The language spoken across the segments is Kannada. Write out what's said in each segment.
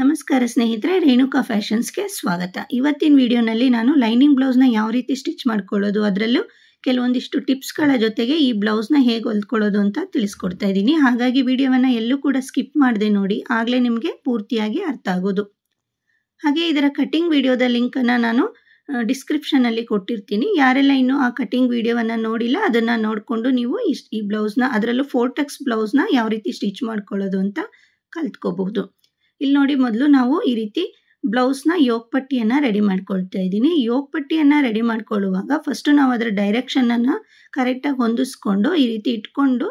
ನಮಸ್ಕಾರ ಸ್ನೇಹಿತರೆ ರೇಣುಕಾ ಫ್ಯಾಷನ್ಸ್ಗೆ ಸ್ವಾಗತ ಇವತ್ತಿನ ವಿಡಿಯೋನಲ್ಲಿ ನಾನು ಲೈನಿಂಗ್ ಬ್ಲೌಸ್ನ ಯಾವ ರೀತಿ ಸ್ಟಿಚ್ ಮಾಡ್ಕೊಳ್ಳೋದು ಅದರಲ್ಲೂ ಕೆಲವೊಂದಿಷ್ಟು ಟಿಪ್ಸ್ಗಳ ಜೊತೆಗೆ ಈ ಬ್ಲೌಸ್ನ ಹೇಗೆ ಹೊಲ್ದ್ಕೊಳ್ಳೋದು ಅಂತ ತಿಳಿಸ್ಕೊಡ್ತಾ ಇದ್ದೀನಿ ಹಾಗಾಗಿ ವಿಡಿಯೋವನ್ನು ಎಲ್ಲೂ ಕೂಡ ಸ್ಕಿಪ್ ಮಾಡದೆ ನೋಡಿ ಆಗಲೇ ನಿಮಗೆ ಪೂರ್ತಿಯಾಗಿ ಅರ್ಥ ಆಗೋದು ಹಾಗೆ ಇದರ ಕಟಿಂಗ್ ವಿಡಿಯೋದ ಲಿಂಕನ್ನು ನಾನು ಡಿಸ್ಕ್ರಿಪ್ಷನಲ್ಲಿ ಕೊಟ್ಟಿರ್ತೀನಿ ಯಾರೆಲ್ಲ ಇನ್ನೂ ಆ ಕಟಿಂಗ್ ವಿಡಿಯೋವನ್ನು ನೋಡಿಲ್ಲ ಅದನ್ನು ನೋಡಿಕೊಂಡು ನೀವು ಈ ಬ್ಲೌಸ್ನ ಅದರಲ್ಲೂ ಫೋರ್ಟೆಕ್ಸ್ ಬ್ಲೌಸ್ನ ಯಾವ ರೀತಿ ಸ್ಟಿಚ್ ಮಾಡ್ಕೊಳ್ಳೋದು ಅಂತ ಕಲ್ತ್ಕೋಬಹುದು ಇಲ್ಲಿ ನೋಡಿ ಮೊದಲು ನಾವು ಈ ರೀತಿ ಬ್ಲೌಸ್ನ ಯೋಗ ಪಟ್ಟಿಯನ್ನು ರೆಡಿ ಮಾಡ್ಕೊಳ್ತಾ ಇದ್ದೀನಿ ಯೋಗ ಪಟ್ಟಿಯನ್ನು ರೆಡಿ ಮಾಡ್ಕೊಳ್ಳುವಾಗ ಫಸ್ಟು ನಾವು ಅದರ ಡೈರೆಕ್ಷನನ್ನು ಕರೆಕ್ಟಾಗಿ ಹೊಂದಿಸ್ಕೊಂಡು ಈ ರೀತಿ ಇಟ್ಕೊಂಡು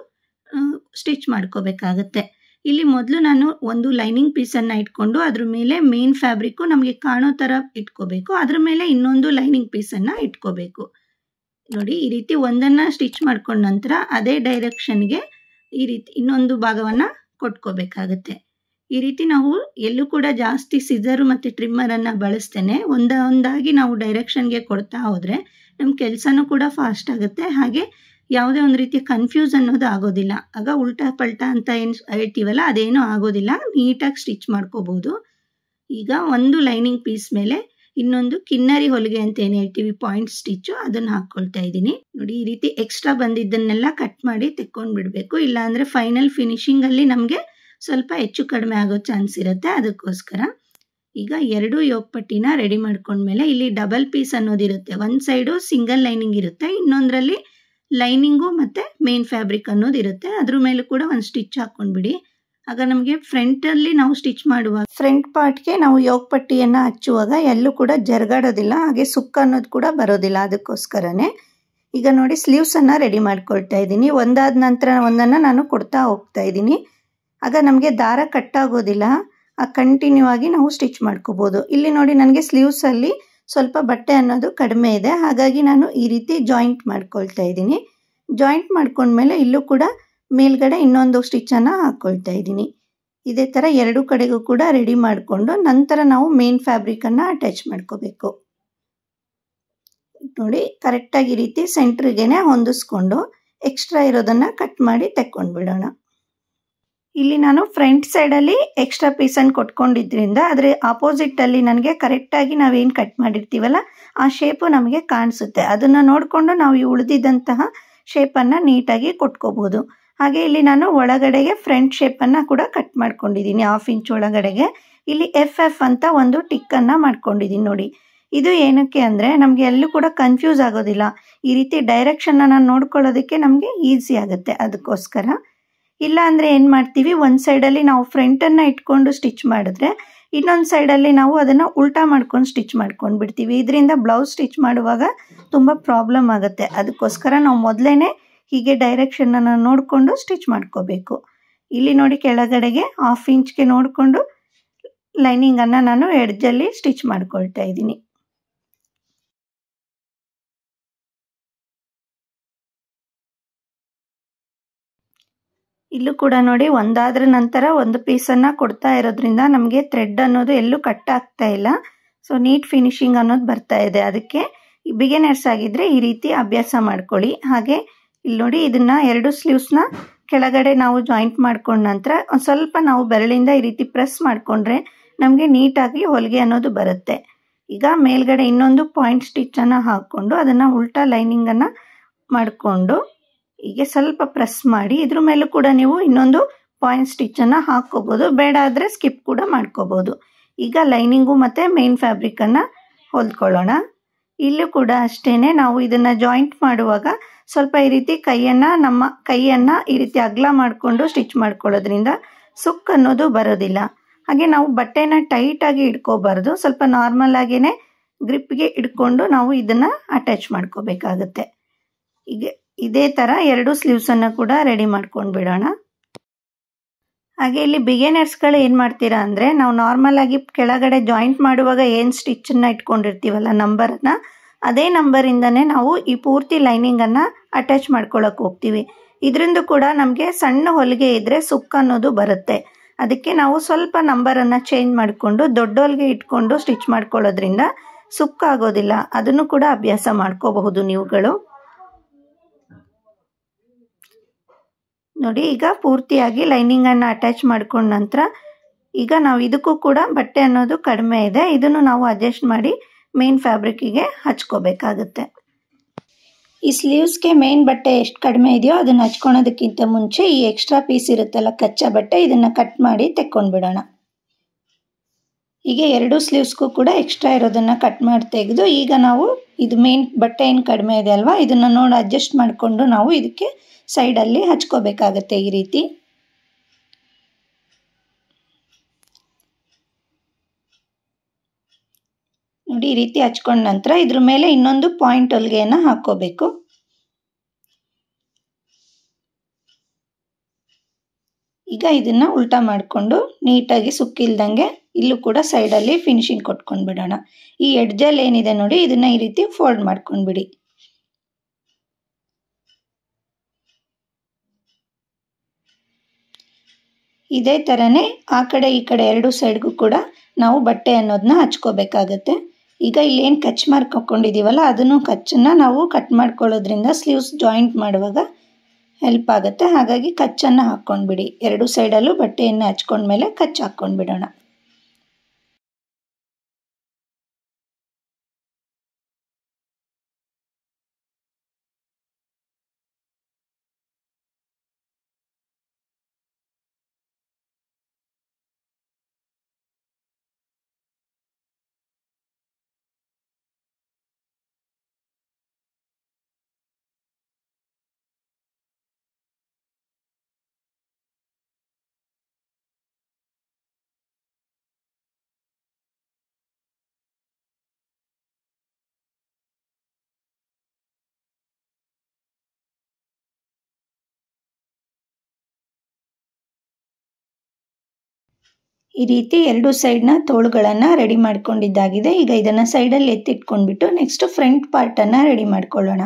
ಸ್ಟಿಚ್ ಮಾಡ್ಕೋಬೇಕಾಗತ್ತೆ ಇಲ್ಲಿ ಮೊದಲು ನಾನು ಒಂದು ಲೈನಿಂಗ್ ಪೀಸನ್ನು ಇಟ್ಕೊಂಡು ಅದ್ರ ಮೇಲೆ ಮೇನ್ ಫ್ಯಾಬ್ರಿಕ್ಕು ನಮಗೆ ಕಾಣೋ ಥರ ಇಟ್ಕೋಬೇಕು ಅದ್ರ ಮೇಲೆ ಇನ್ನೊಂದು ಲೈನಿಂಗ್ ಪೀಸನ್ನು ಇಟ್ಕೋಬೇಕು ನೋಡಿ ಈ ರೀತಿ ಒಂದನ್ನು ಸ್ಟಿಚ್ ಮಾಡ್ಕೊಂಡ ನಂತರ ಅದೇ ಡೈರೆಕ್ಷನ್ಗೆ ಈ ರೀತಿ ಇನ್ನೊಂದು ಭಾಗವನ್ನು ಕೊಟ್ಕೋಬೇಕಾಗತ್ತೆ ಈ ರೀತಿ ನಾವು ಎಲ್ಲೂ ಕೂಡ ಜಾಸ್ತಿ ಸಿಜರು ಮತ್ತು ಟ್ರಿಮ್ಮರನ್ನು ಬಳಸ್ತೇನೆ ಒಂದ ಒಂದಾಗಿ ನಾವು ಡೈರೆಕ್ಷನ್ಗೆ ಕೊಡ್ತಾ ಹೋದರೆ ನಮ್ಮ ಕೆಲಸನೂ ಕೂಡ ಫಾಸ್ಟ್ ಆಗುತ್ತೆ ಹಾಗೆ ಯಾವುದೇ ಒಂದು ರೀತಿಯ ಕನ್ಫ್ಯೂಸ್ ಅನ್ನೋದು ಆಗೋದಿಲ್ಲ ಆಗ ಉಲ್ಟಾ ಪಲ್ಟಾ ಅಂತ ಏನು ಹೇಳ್ತೀವಲ್ಲ ಅದೇನೂ ಆಗೋದಿಲ್ಲ ನೀಟಾಗಿ ಸ್ಟಿಚ್ ಮಾಡ್ಕೋಬೋದು ಈಗ ಒಂದು ಲೈನಿಂಗ್ ಪೀಸ್ ಮೇಲೆ ಇನ್ನೊಂದು ಕಿನ್ನರಿ ಹೊಲಿಗೆ ಅಂತ ಏನು ಹೇಳ್ತೀವಿ ಪಾಯಿಂಟ್ ಸ್ಟಿಚ್ಚು ಅದನ್ನು ಹಾಕ್ಕೊಳ್ತಾ ಇದ್ದೀನಿ ನೋಡಿ ಈ ರೀತಿ ಎಕ್ಸ್ಟ್ರಾ ಬಂದಿದ್ದನ್ನೆಲ್ಲ ಕಟ್ ಮಾಡಿ ತೆಕ್ಕೊಂಡು ಬಿಡಬೇಕು ಇಲ್ಲಾಂದರೆ ಫೈನಲ್ ಅಲ್ಲಿ ನಮಗೆ ಸ್ವಲ್ಪ ಹೆಚ್ಚು ಕಡಿಮೆ ಆಗೋ ಚಾನ್ಸ್ ಇರುತ್ತೆ ಅದಕ್ಕೋಸ್ಕರ ಈಗ ಎರಡು ಯೋಗಪಟ್ಟಿನ ರೆಡಿ ಮಾಡ್ಕೊಂಡ್ಮೇಲೆ ಇಲ್ಲಿ ಡಬಲ್ ಪೀಸ್ ಅನ್ನೋದಿರುತ್ತೆ ಒಂದು ಸೈಡು ಸಿಂಗಲ್ ಲೈನಿಂಗ್ ಇರುತ್ತೆ ಇನ್ನೊಂದರಲ್ಲಿ ಲೈನಿಂಗು ಮತ್ತು ಮೇನ್ ಫ್ಯಾಬ್ರಿಕ್ ಅನ್ನೋದಿರುತ್ತೆ ಅದ್ರ ಮೇಲೂ ಕೂಡ ಒಂದು ಸ್ಟಿಚ್ ಹಾಕೊಂಡ್ಬಿಡಿ ಆಗ ನಮಗೆ ಫ್ರಂಟಲ್ಲಿ ನಾವು ಸ್ಟಿಚ್ ಮಾಡುವಾಗ ಫ್ರಂಟ್ ಪಾರ್ಟ್ಗೆ ನಾವು ಯೋಗಪಟ್ಟಿಯನ್ನು ಹಚ್ಚುವಾಗ ಎಲ್ಲೂ ಕೂಡ ಜರಗಾಡೋದಿಲ್ಲ ಹಾಗೆ ಸುಕ್ಕ ಅನ್ನೋದು ಕೂಡ ಬರೋದಿಲ್ಲ ಅದಕ್ಕೋಸ್ಕರನೇ ಈಗ ನೋಡಿ ಸ್ಲೀವ್ಸನ್ನು ರೆಡಿ ಮಾಡ್ಕೊಳ್ತಾ ಇದ್ದೀನಿ ಒಂದಾದ ನಂತರ ಒಂದನ್ನು ನಾನು ಕೊಡ್ತಾ ಹೋಗ್ತಾ ಇದ್ದೀನಿ ಆಗ ನಮಗೆ ದಾರ ಕಟ್ಟಾಗೋದಿಲ್ಲ ಕಂಟಿನ್ಯೂ ಆಗಿ ನಾವು ಸ್ಟಿಚ್ ಮಾಡ್ಕೋಬೋದು ಇಲ್ಲಿ ನೋಡಿ ನನಗೆ ಸ್ಲೀವ್ಸಲ್ಲಿ ಸ್ವಲ್ಪ ಬಟ್ಟೆ ಅನ್ನೋದು ಕಡಿಮೆ ಇದೆ ಹಾಗಾಗಿ ನಾನು ಈ ರೀತಿ ಜಾಯಿಂಟ್ ಮಾಡ್ಕೊಳ್ತಾ ಇದ್ದೀನಿ ಜಾಯಿಂಟ್ ಮಾಡ್ಕೊಂಡ್ಮೇಲೆ ಇಲ್ಲೂ ಕೂಡ ಮೇಲ್ಗಡೆ ಇನ್ನೊಂದು ಸ್ಟಿಚ್ಚನ್ನು ಹಾಕ್ಕೊಳ್ತಾ ಇದ್ದೀನಿ ಇದೇ ಥರ ಎರಡು ಕಡೆಗೂ ಕೂಡ ರೆಡಿ ಮಾಡಿಕೊಂಡು ನಂತರ ನಾವು ಮೇನ್ ಫ್ಯಾಬ್ರಿಕನ್ನು ಅಟ್ಯಾಚ್ ಮಾಡ್ಕೋಬೇಕು ನೋಡಿ ಕರೆಕ್ಟಾಗಿ ಈ ರೀತಿ ಸೆಂಟ್ರಿಗೆ ಹೊಂದಿಸ್ಕೊಂಡು ಎಕ್ಸ್ಟ್ರಾ ಇರೋದನ್ನು ಕಟ್ ಮಾಡಿ ಬಿಡೋಣ ಇಲ್ಲಿ ನಾನು ಫ್ರಂಟ್ ಸೈಡಲ್ಲಿ ಎಕ್ಸ್ಟ್ರಾ ಪೀಸನ್ನು ಕೊಟ್ಕೊಂಡಿದ್ರಿಂದ ಆದರೆ ಆಪೋಸಿಟಲ್ಲಿ ನನಗೆ ಕರೆಕ್ಟಾಗಿ ನಾವೇನು ಕಟ್ ಮಾಡಿರ್ತೀವಲ್ಲ ಆ ಶೇಪು ನಮಗೆ ಕಾಣಿಸುತ್ತೆ ಅದನ್ನು ನೋಡಿಕೊಂಡು ನಾವು ಈ ಉಳಿದಿದ್ದಂತಹ ಶೇಪನ್ನು ನೀಟಾಗಿ ಕೊಟ್ಕೋಬೋದು ಹಾಗೆ ಇಲ್ಲಿ ನಾನು ಒಳಗಡೆಗೆ ಫ್ರಂಟ್ ಶೇಪನ್ನು ಕೂಡ ಕಟ್ ಮಾಡ್ಕೊಂಡಿದ್ದೀನಿ ಹಾಫ್ ಇಂಚ್ ಒಳಗಡೆಗೆ ಇಲ್ಲಿ ಎಫ್ ಎಫ್ ಅಂತ ಒಂದು ಟಿಕ್ಕನ್ನು ಮಾಡ್ಕೊಂಡಿದ್ದೀನಿ ನೋಡಿ ಇದು ಏನಕ್ಕೆ ಅಂದರೆ ನಮಗೆ ಎಲ್ಲೂ ಕೂಡ ಕನ್ಫ್ಯೂಸ್ ಆಗೋದಿಲ್ಲ ಈ ರೀತಿ ಡೈರೆಕ್ಷನ್ನ ನಾನು ನೋಡ್ಕೊಳ್ಳೋದಕ್ಕೆ ನಮಗೆ ಈಸಿ ಆಗುತ್ತೆ ಅದಕ್ಕೋಸ್ಕರ ಇಲ್ಲ ಅಂದರೆ ಏನು ಮಾಡ್ತೀವಿ ಒಂದು ಸೈಡಲ್ಲಿ ನಾವು ಫ್ರಂಟನ್ನು ಇಟ್ಕೊಂಡು ಸ್ಟಿಚ್ ಮಾಡಿದ್ರೆ ಇನ್ನೊಂದು ಸೈಡಲ್ಲಿ ನಾವು ಅದನ್ನು ಉಲ್ಟಾ ಮಾಡ್ಕೊಂಡು ಸ್ಟಿಚ್ ಮಾಡ್ಕೊಂಡು ಬಿಡ್ತೀವಿ ಇದರಿಂದ ಬ್ಲೌಸ್ ಸ್ಟಿಚ್ ಮಾಡುವಾಗ ತುಂಬ ಪ್ರಾಬ್ಲಮ್ ಆಗುತ್ತೆ ಅದಕ್ಕೋಸ್ಕರ ನಾವು ಮೊದಲೇ ಹೀಗೆ ಡೈರೆಕ್ಷನನ್ನು ನೋಡಿಕೊಂಡು ಸ್ಟಿಚ್ ಮಾಡ್ಕೋಬೇಕು ಇಲ್ಲಿ ನೋಡಿ ಕೆಳಗಡೆಗೆ ಹಾಫ್ ಇಂಚ್ಗೆ ನೋಡಿಕೊಂಡು ಲೈನಿಂಗನ್ನು ನಾನು ಎಡ್ಜಲ್ಲಿ ಸ್ಟಿಚ್ ಮಾಡ್ಕೊಳ್ತಾ ಇದ್ದೀನಿ ಇಲ್ಲೂ ಕೂಡ ನೋಡಿ ಒಂದಾದ್ರ ನಂತರ ಒಂದು ಪೀಸನ್ನು ಕೊಡ್ತಾ ಇರೋದ್ರಿಂದ ನಮಗೆ ಥ್ರೆಡ್ ಅನ್ನೋದು ಎಲ್ಲೂ ಕಟ್ ಆಗ್ತಾ ಇಲ್ಲ ಸೊ ನೀಟ್ ಫಿನಿಶಿಂಗ್ ಅನ್ನೋದು ಬರ್ತಾ ಇದೆ ಅದಕ್ಕೆ ಬಿಗಿನರ್ಸ್ ಆಗಿದ್ರೆ ಈ ರೀತಿ ಅಭ್ಯಾಸ ಮಾಡ್ಕೊಳ್ಳಿ ಹಾಗೆ ಇಲ್ಲಿ ನೋಡಿ ಇದನ್ನ ಎರಡು ಸ್ಲೀವ್ಸ್ನ ಕೆಳಗಡೆ ನಾವು ಜಾಯಿಂಟ್ ಮಾಡ್ಕೊಂಡ ನಂತರ ಒಂದು ಸ್ವಲ್ಪ ನಾವು ಬೆರಳಿಂದ ಈ ರೀತಿ ಪ್ರೆಸ್ ಮಾಡಿಕೊಂಡ್ರೆ ನಮಗೆ ನೀಟಾಗಿ ಹೊಲಿಗೆ ಅನ್ನೋದು ಬರುತ್ತೆ ಈಗ ಮೇಲ್ಗಡೆ ಇನ್ನೊಂದು ಪಾಯಿಂಟ್ ಸ್ಟಿಚನ್ನು ಹಾಕ್ಕೊಂಡು ಅದನ್ನು ಉಲ್ಟಾ ಲೈನಿಂಗನ್ನು ಮಾಡಿಕೊಂಡು ಹೀಗೆ ಸ್ವಲ್ಪ ಪ್ರೆಸ್ ಮಾಡಿ ಇದ್ರ ಮೇಲೂ ಕೂಡ ನೀವು ಇನ್ನೊಂದು ಪಾಯಿಂಟ್ ಸ್ಟಿಚ್ಚನ್ನು ಹಾಕ್ಕೋಬೋದು ಬೇಡ ಆದರೆ ಸ್ಕಿಪ್ ಕೂಡ ಮಾಡ್ಕೋಬೋದು ಈಗ ಲೈನಿಂಗು ಮತ್ತು ಮೇನ್ ಫ್ಯಾಬ್ರಿಕ್ಕನ್ನು ಹೊಲ್ಕೊಳ್ಳೋಣ ಇಲ್ಲೂ ಕೂಡ ಅಷ್ಟೇ ನಾವು ಇದನ್ನು ಜಾಯಿಂಟ್ ಮಾಡುವಾಗ ಸ್ವಲ್ಪ ಈ ರೀತಿ ಕೈಯನ್ನು ನಮ್ಮ ಕೈಯನ್ನು ಈ ರೀತಿ ಅಗಲ ಮಾಡಿಕೊಂಡು ಸ್ಟಿಚ್ ಮಾಡ್ಕೊಳ್ಳೋದ್ರಿಂದ ಸುಕ್ ಅನ್ನೋದು ಬರೋದಿಲ್ಲ ಹಾಗೆ ನಾವು ಬಟ್ಟೆನ ಟೈಟಾಗಿ ಇಟ್ಕೋಬಾರ್ದು ಸ್ವಲ್ಪ ನಾರ್ಮಲ್ ಆಗಿಯೇ ಗ್ರಿಪ್ಗೆ ಇಟ್ಕೊಂಡು ನಾವು ಇದನ್ನು ಅಟ್ಯಾಚ್ ಮಾಡ್ಕೋಬೇಕಾಗತ್ತೆ ಹೀಗೆ ಇದೇ ಥರ ಎರಡು ಸ್ಲೀವ್ಸನ್ನು ಕೂಡ ರೆಡಿ ಮಾಡ್ಕೊಂಡು ಬಿಡೋಣ ಹಾಗೆ ಇಲ್ಲಿ ಗಳು ಏನು ಮಾಡ್ತೀರಾ ಅಂದರೆ ನಾವು ನಾರ್ಮಲ್ ಆಗಿ ಕೆಳಗಡೆ ಜಾಯಿಂಟ್ ಮಾಡುವಾಗ ಏನು ಸ್ಟಿಚ್ಚನ್ನು ಇಟ್ಕೊಂಡಿರ್ತೀವಲ್ಲ ನಂಬರನ್ನು ಅದೇ ನಂಬರಿಂದನೇ ನಾವು ಈ ಪೂರ್ತಿ ಲೈನಿಂಗನ್ನು ಅಟ್ಯಾಚ್ ಮಾಡ್ಕೊಳ್ಳೋಕೆ ಹೋಗ್ತೀವಿ ಇದರಿಂದ ಕೂಡ ನಮಗೆ ಸಣ್ಣ ಹೊಲಿಗೆ ಇದ್ದರೆ ಸುಕ್ಕ ಅನ್ನೋದು ಬರುತ್ತೆ ಅದಕ್ಕೆ ನಾವು ಸ್ವಲ್ಪ ನಂಬರನ್ನು ಚೇಂಜ್ ಮಾಡಿಕೊಂಡು ದೊಡ್ಡ ಹೊಲಿಗೆ ಇಟ್ಕೊಂಡು ಸ್ಟಿಚ್ ಮಾಡ್ಕೊಳ್ಳೋದ್ರಿಂದ ಸುಕ್ಕಾಗೋದಿಲ್ಲ ಅದನ್ನು ಕೂಡ ಅಭ್ಯಾಸ ಮಾಡ್ಕೋಬಹುದು ನೀವುಗಳು ನೋಡಿ ಈಗ ಪೂರ್ತಿಯಾಗಿ ಲೈನಿಂಗನ್ನು ಅಟ್ಯಾಚ್ ಮಾಡ್ಕೊಂಡ ನಂತರ ಈಗ ನಾವು ಇದಕ್ಕೂ ಕೂಡ ಬಟ್ಟೆ ಅನ್ನೋದು ಕಡಿಮೆ ಇದೆ ಇದನ್ನು ನಾವು ಅಡ್ಜಸ್ಟ್ ಮಾಡಿ ಮೇನ್ ಫ್ಯಾಬ್ರಿಕ್ಕಿಗೆ ಹಚ್ಕೋಬೇಕಾಗುತ್ತೆ ಈ ಸ್ಲೀವ್ಸ್ಗೆ ಮೇನ್ ಬಟ್ಟೆ ಎಷ್ಟು ಕಡಿಮೆ ಇದೆಯೋ ಅದನ್ನು ಹಚ್ಕೊಳೋದಕ್ಕಿಂತ ಮುಂಚೆ ಈ ಎಕ್ಸ್ಟ್ರಾ ಪೀಸ್ ಇರುತ್ತಲ್ಲ ಕಚ್ಚಾ ಬಟ್ಟೆ ಇದನ್ನು ಕಟ್ ಮಾಡಿ ತೆಕ್ಕೊಂಡ್ಬಿಡೋಣ ಹೀಗೆ ಎರಡೂ ಸ್ಲೀವ್ಸ್ಗೂ ಕೂಡ ಎಕ್ಸ್ಟ್ರಾ ಇರೋದನ್ನು ಕಟ್ ಮಾಡಿ ತೆಗೆದು ಈಗ ನಾವು ಇದು ಮೇನ್ ಬಟ್ಟೆ ಏನು ಕಡಿಮೆ ಇದೆ ಅಲ್ವಾ ಇದನ್ನು ನೋಡಿ ಅಡ್ಜಸ್ಟ್ ಮಾಡಿಕೊಂಡು ನಾವು ಇದಕ್ಕೆ ಸೈಡಲ್ಲಿ ಹಚ್ಕೋಬೇಕಾಗತ್ತೆ ಈ ರೀತಿ ನೋಡಿ ಈ ರೀತಿ ಹಚ್ಕೊಂಡ ನಂತರ ಇದ್ರ ಮೇಲೆ ಇನ್ನೊಂದು ಪಾಯಿಂಟ್ ಹೊಲಿಗೆಯನ್ನು ಹಾಕ್ಕೋಬೇಕು ಈಗ ಇದನ್ನು ಉಲ್ಟಾ ಮಾಡಿಕೊಂಡು ನೀಟಾಗಿ ಸುಕ್ಕಿಲ್ದಂಗೆ ಇಲ್ಲೂ ಕೂಡ ಸೈಡಲ್ಲಿ ಫಿನಿಶಿಂಗ್ ಕೊಟ್ಕೊಂಡು ಬಿಡೋಣ ಈ ಎಡ್ಜಲ್ಲಿ ಏನಿದೆ ನೋಡಿ ಇದನ್ನ ಈ ರೀತಿ ಫೋಲ್ಡ್ ಮಾಡ್ಕೊಂಡ್ಬಿಡಿ ಇದೇ ಥರನೇ ಆ ಕಡೆ ಈ ಕಡೆ ಎರಡು ಸೈಡ್ಗೂ ಕೂಡ ನಾವು ಬಟ್ಟೆ ಅನ್ನೋದನ್ನ ಹಚ್ಕೋಬೇಕಾಗತ್ತೆ ಈಗ ಇಲ್ಲೇನು ಕಚ್ ಮಾರ್ಕ್ ಹಾಕ್ಕೊಂಡಿದ್ದೀವಲ್ಲ ಅದನ್ನು ಕಚ್ಚನ್ನು ನಾವು ಕಟ್ ಮಾಡ್ಕೊಳ್ಳೋದ್ರಿಂದ ಸ್ಲೀವ್ಸ್ ಜಾಯಿಂಟ್ ಮಾಡುವಾಗ ಹೆಲ್ಪ್ ಆಗುತ್ತೆ ಹಾಗಾಗಿ ಕಚ್ಚನ್ನು ಹಾಕ್ಕೊಂಡ್ಬಿಡಿ ಎರಡು ಸೈಡಲ್ಲೂ ಬಟ್ಟೆಯನ್ನು ಹಚ್ಕೊಂಡ್ಮೇಲೆ ಕಚ್ ಹಾಕ್ಕೊಂಡ್ಬಿಡೋಣ ಈ ರೀತಿ ಎರಡು ಸೈಡ್ನ ತೋಳುಗಳನ್ನು ರೆಡಿ ಮಾಡ್ಕೊಂಡಿದ್ದಾಗಿದೆ ಈಗ ಇದನ್ನು ಸೈಡಲ್ಲಿ ಎತ್ತಿಟ್ಕೊಂಡ್ಬಿಟ್ಟು ನೆಕ್ಸ್ಟ್ ಫ್ರಂಟ್ ಪಾರ್ಟನ್ನು ರೆಡಿ ಮಾಡ್ಕೊಳ್ಳೋಣ